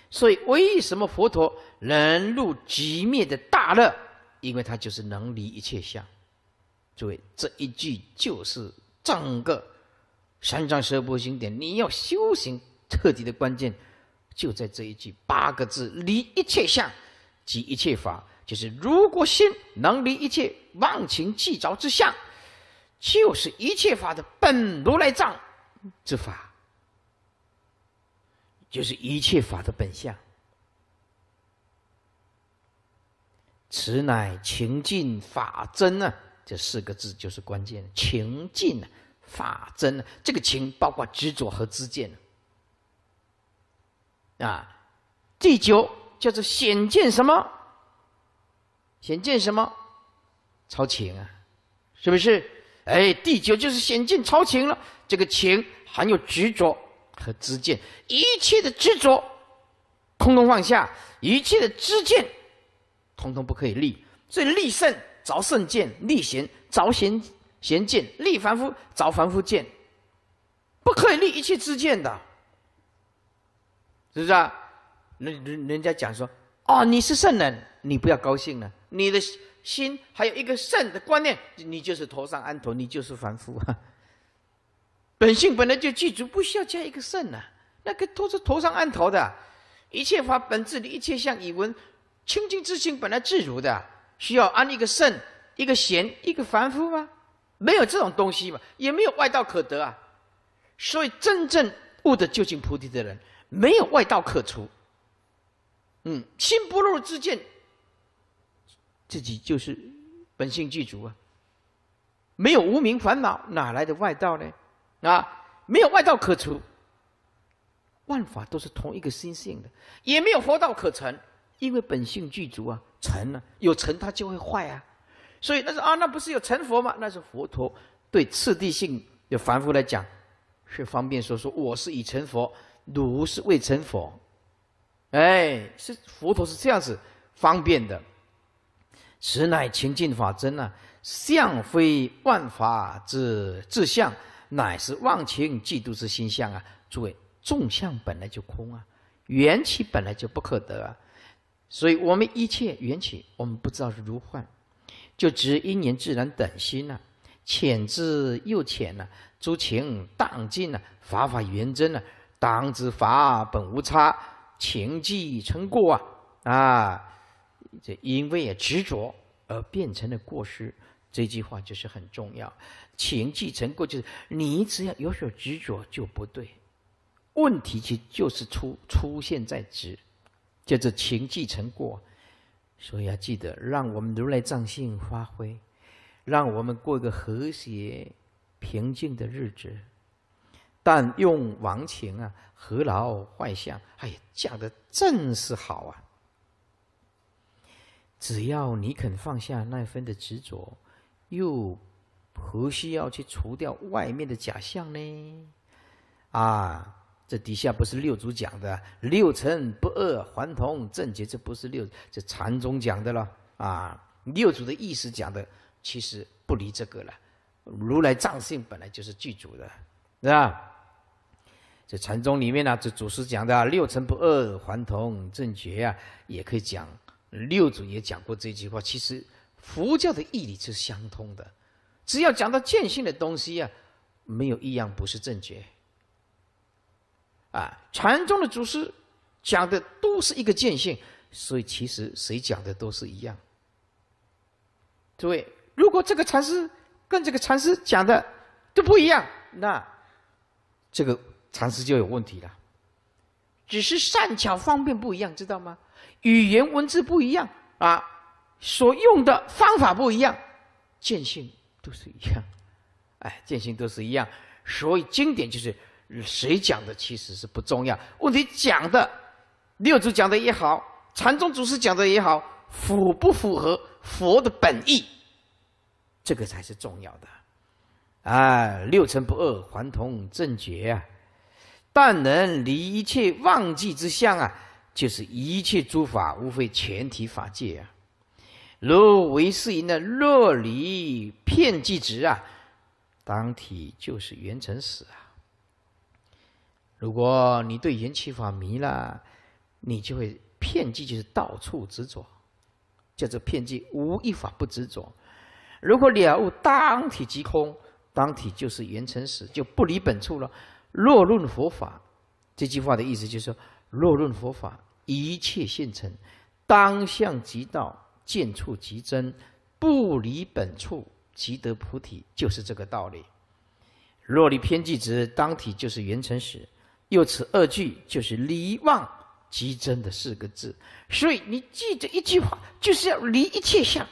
所以为什么佛陀能入极灭的大乐？因为他就是能离一切相。诸位，这一句就是整个《三藏十二部经典》，你要修行彻底的关键，就在这一句八个字：离一切相，即一切法。就是如果心能离一切妄情计着之相，就是一切法的本如来藏之法，就是一切法的本相。此乃情境法真啊！这四个字就是关键：情尽、法真。这个情包括执着和知见。啊，第九叫做显见什么？显见什么？超情啊，是不是？哎，第九就是显见超情了。这个情含有执着和知见，一切的执着，统统放下；一切的知见，统统不可以立。所以立胜。着圣见立贤，着贤贤见立凡夫，着凡夫见，不可以立一切之见的，是不是啊？人人人家讲说，哦，你是圣人，你不要高兴了，你的心还有一个圣的观念，你就是头上安头，你就是凡夫啊。本性本来就具足，不需要加一个圣呢。那个都是头上安头的一切法本质的一切像以文清净之心本来自如的。需要安一个圣，一个贤，一个凡夫吗？没有这种东西嘛，也没有外道可得啊。所以真正悟得究竟菩提的人，没有外道可除。嗯，心不入之见，自己就是本性具足啊。没有无名烦恼，哪来的外道呢？啊，没有外道可除。万法都是同一个心性的，也没有佛道可成。因为本性具足啊，成啊，有成它就会坏啊，所以那是啊，那不是有成佛吗？那是佛陀对次第性有凡夫来讲，是方便说说我是已成佛，汝是未成佛，哎，是佛陀是这样子方便的。此乃情净法真啊，相非万法之自相，乃是忘情嫉妒之心相啊。诸位，众相本来就空啊，缘起本来就不可得啊。所以，我们一切缘起，我们不知道是如幻，就只因缘自然等心了，浅智又浅了，诸情荡尽了，法法圆真了，当知法本无差，情即成过啊！啊，这因为执着而变成了过失，这句话就是很重要。情即成过，就是你只要有所执着就不对，问题其就是出出现在执。叫做情寄成过，所以要记得，让我们如来藏性发挥，让我们过一个和谐、平静的日子。但用王情啊，何劳幻相？哎，呀，讲的正是好啊！只要你肯放下那份的执着，又何需要去除掉外面的假象呢？啊！这底下不是六祖讲的“六尘不二还同正觉”，这不是六这禅宗讲的了啊？六祖的意思讲的其实不离这个了，如来藏性本来就是具足的，是吧？这禅宗里面呢，这祖师讲的“六尘不二还同正觉”啊，也可以讲六祖也讲过这句话。其实佛教的义理是相通的，只要讲到见性的东西啊，没有一样不是正觉。啊，禅宗的祖师讲的都是一个见性，所以其实谁讲的都是一样。诸位，如果这个禅师跟这个禅师讲的都不一样，那这个禅师就有问题了。只是善巧方便不一样，知道吗？语言文字不一样啊，所用的方法不一样，见性都是一样。哎，见性都是一样，所以经典就是。谁讲的其实是不重要，问题讲的，六祖讲的也好，禅宗祖师讲的也好，符不符合佛的本意，这个才是重要的。啊，六尘不二，还同正觉啊，但能离一切妄计之相啊，就是一切诸法无非全体法界啊。若为世因的若离片计执啊，当体就是圆成死啊。如果你对缘起法迷了，你就会片计，就是到处执着，叫做片计，无一法不执着。如果了悟当体即空，当体就是缘成时，就不离本处了。若论佛法，这句话的意思就是说，若论佛法，一切现成，当相即道，见处即真，不离本处即得菩提，就是这个道理。若离偏计执，当体就是缘成时。又此二句就是离妄即真的四个字，所以你记着一句话，就是要离一切相，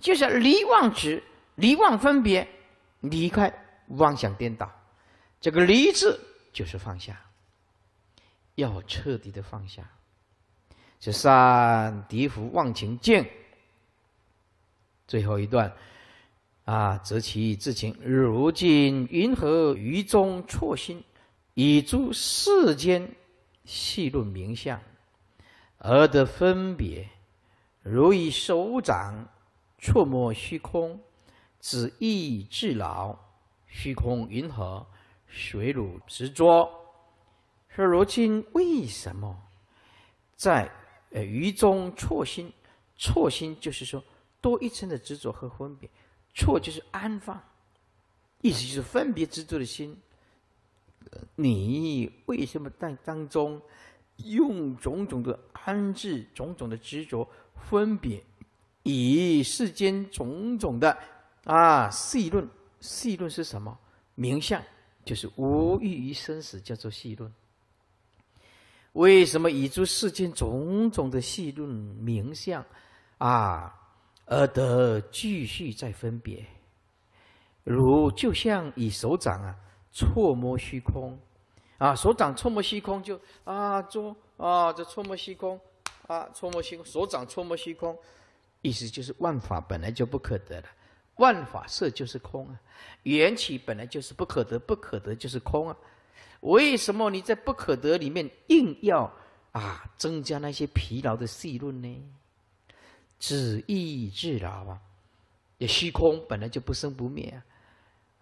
就是要离妄执、离妄分别、离开妄想颠倒。这个离字就是放下，要彻底的放下。这善敌福忘情剑。最后一段，啊，则其自情，如今云何于中错心？以诸世间细论名相，而得分别，如以手掌触摸虚空，指意至劳，虚空云何水乳执着？说如今为什么在呃愚中错心？错心就是说多一层的执着和分别，错就是安放，意思就是分别执着的心。你为什么在当中用种种的安置、种种的执着分别，以世间种种的啊细论？细论是什么？名相就是无欲于生死，叫做细论。为什么以诸世间种种的细论名相啊，而得继续再分别？如就像以手掌啊。触摸虚空，啊，手掌触摸虚空就啊，做啊，这触摸虚空，啊，触摸虚，手掌触摸虚空，意思就是万法本来就不可得了，万法色就是空啊，缘起本来就是不可得，不可得就是空啊，为什么你在不可得里面硬要啊增加那些疲劳的细论呢？止易治劳啊，也虚空本来就不生不灭啊，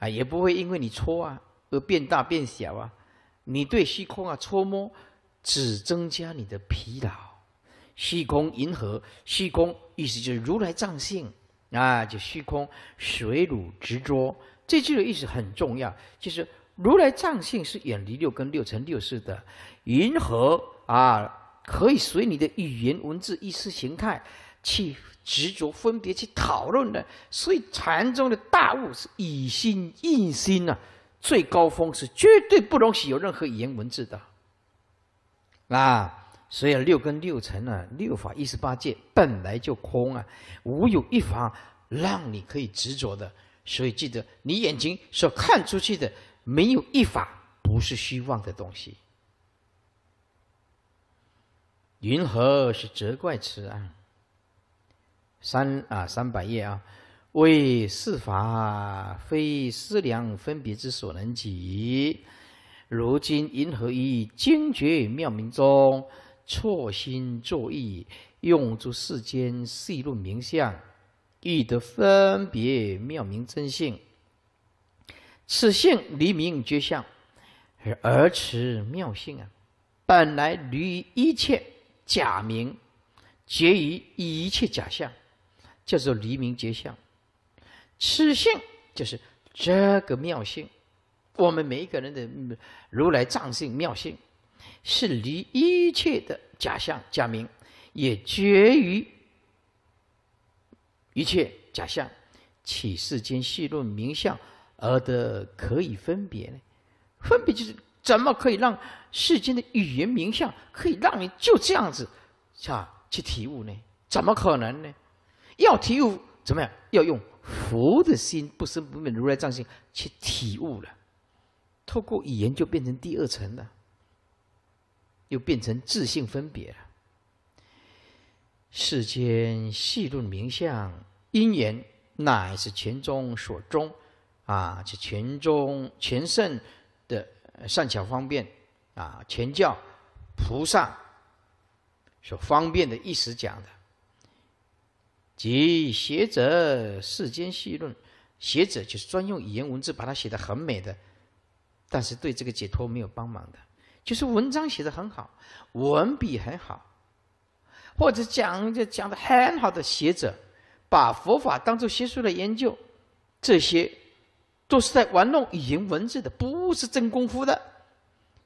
啊，也不会因为你搓啊。而变大变小啊！你对虚空啊搓摸，只增加你的疲劳。虚空、银河、虚空，意思就是如来藏性啊，就虚空水乳执着。这句的意思很重要，就是如来藏性是远离六根、六尘、六事的。银河啊，可以随你的语言、文字、意识形态去执着、分别、去讨论的。所以禅宗的大悟是以心印心啊。最高峰是绝对不容许有任何语言文字的，啊！所以六根六尘啊，六法一十八界本来就空啊，无有一法让你可以执着的。所以记得，你眼睛所看出去的，没有一法不是虚妄的东西。云何是责怪此啊？三啊，三百页啊。为事法非思量分别之所能及。如今因何一精绝妙明中，错心作意，用诸世间细论名相，欲得分别妙明真性。此性离明绝相，而此妙性啊，本来离一切假名，结于一切假相，叫做离明绝相。此性就是这个妙性，我们每一个人的如来藏性妙性，是离一切的假象假名，也绝于一切假象。起世间细论名相而得可以分别呢？分别就是怎么可以让世间的语言名相，可以让你就这样子啊去体悟呢？怎么可能呢？要体悟。怎么样？要用佛的心不生不灭如来藏心去体悟了，透过语言就变成第二层了，又变成自性分别了。世间细论名相因缘，乃是前宗所中啊，是前宗前圣的善巧方便，啊，前教菩萨所方便的意思讲的。即学者世间细论，学者就是专用语言文字把它写得很美的，但是对这个解脱没有帮忙的，就是文章写得很好，文笔很好，或者讲就讲的很好的学者，把佛法当做学术来研究，这些都是在玩弄语言文字的，不是真功夫的。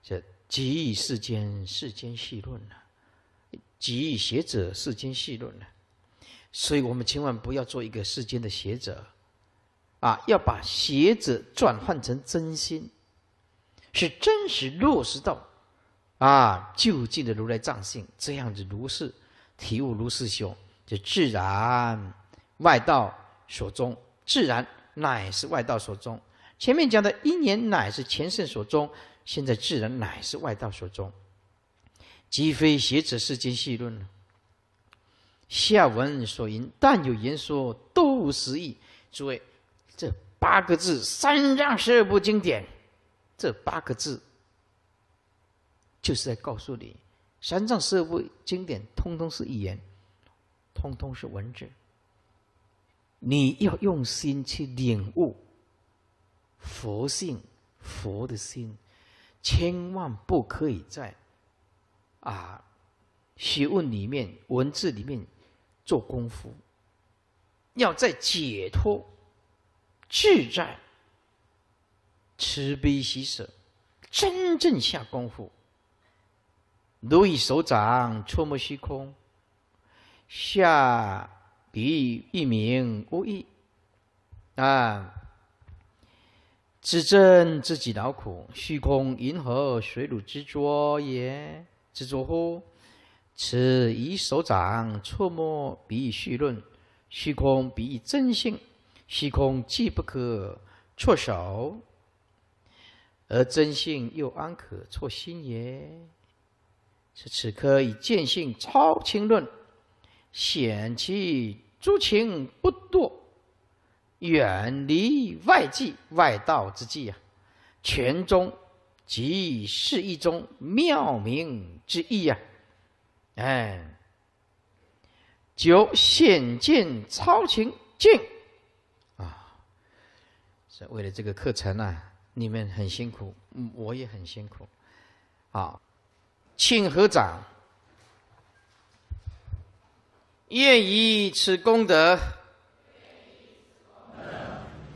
这即于世间世间细论呢、及于学者世间细论了。所以我们千万不要做一个世间的学者，啊，要把学者转换成真心，是真实落实到，啊，究竟的如来藏性这样子如是体悟如是修，就自然外道所终，自然乃是外道所终。前面讲的一年乃是前圣所终，现在自然乃是外道所终，即非学者世间细论了。下文所言，但有言说，都无实意，诸位，这八个字，三藏十二部经典，这八个字，就是在告诉你，三藏十二部经典通通是语言，通通是文字。你要用心去领悟佛性、佛的心，千万不可以在啊学问里面、文字里面。做功夫，要在解脱、自在、慈悲喜舍，真正下功夫。如以手掌触摸虚空，下鼻一鸣无意啊，自证自己劳苦，虚空、银河、水乳之浊也，之浊乎？此以手掌触摸，比以虚论；虚空比以真性，虚空既不可错手，而真性又安可错心也？是此可以见性超清论，显其诸情不堕，远离外际外道之计啊，全中即是一中妙明之意啊。哎，九显见超情境啊！是为了这个课程啊，你们很辛苦，我也很辛苦。好，请合掌，愿以此功德，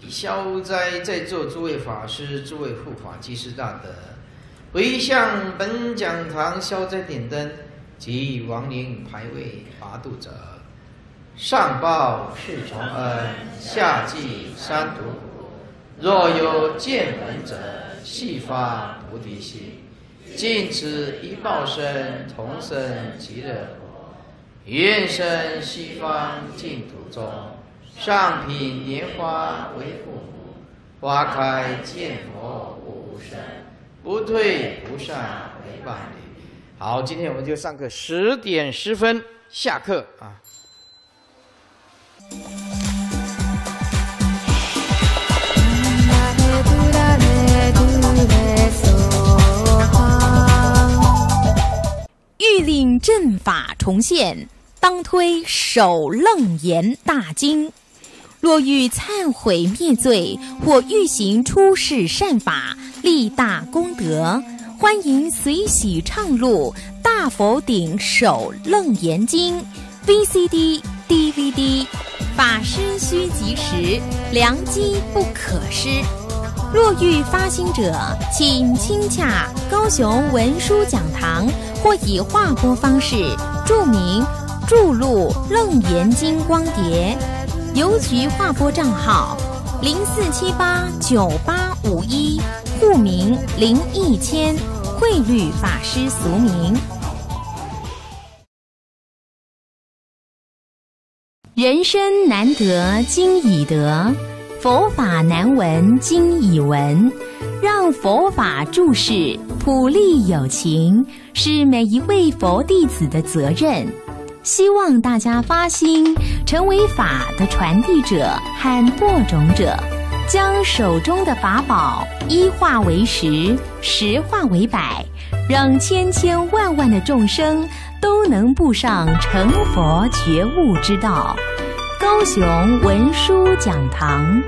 消灾在座诸位法师、诸位护法、居士大德，回向本讲堂消灾点灯。即亡灵牌位八度者，上报是从恩，下济三毒苦。若有见闻者，悉发菩提心。尽此一报身，同生极乐国。愿生西方净土中，上品莲花为父母。花开见佛悟无生，不退不善为伴侣。好，今天我们就上课，十点十分下课啊。欲令阵法重现，当推首楞严大经。若欲忏悔灭罪，或欲行出世善法，立大功德。欢迎随喜唱录《大佛顶首楞严经》VCD、DVD，法师须及时，良机不可失。若欲发心者，请亲洽高雄文殊讲堂，或以画拨方式注明注录《楞严经》光碟，邮局画拨账号。零四七八九八五一户名林一千汇率法师俗名。人生难得今已得，佛法难闻今已闻。让佛法注释普利有情，是每一位佛弟子的责任。希望大家发心，成为法的传递者和播种者，将手中的法宝一化为十，十化为百，让千千万万的众生都能步上成佛觉悟之道。高雄文殊讲堂。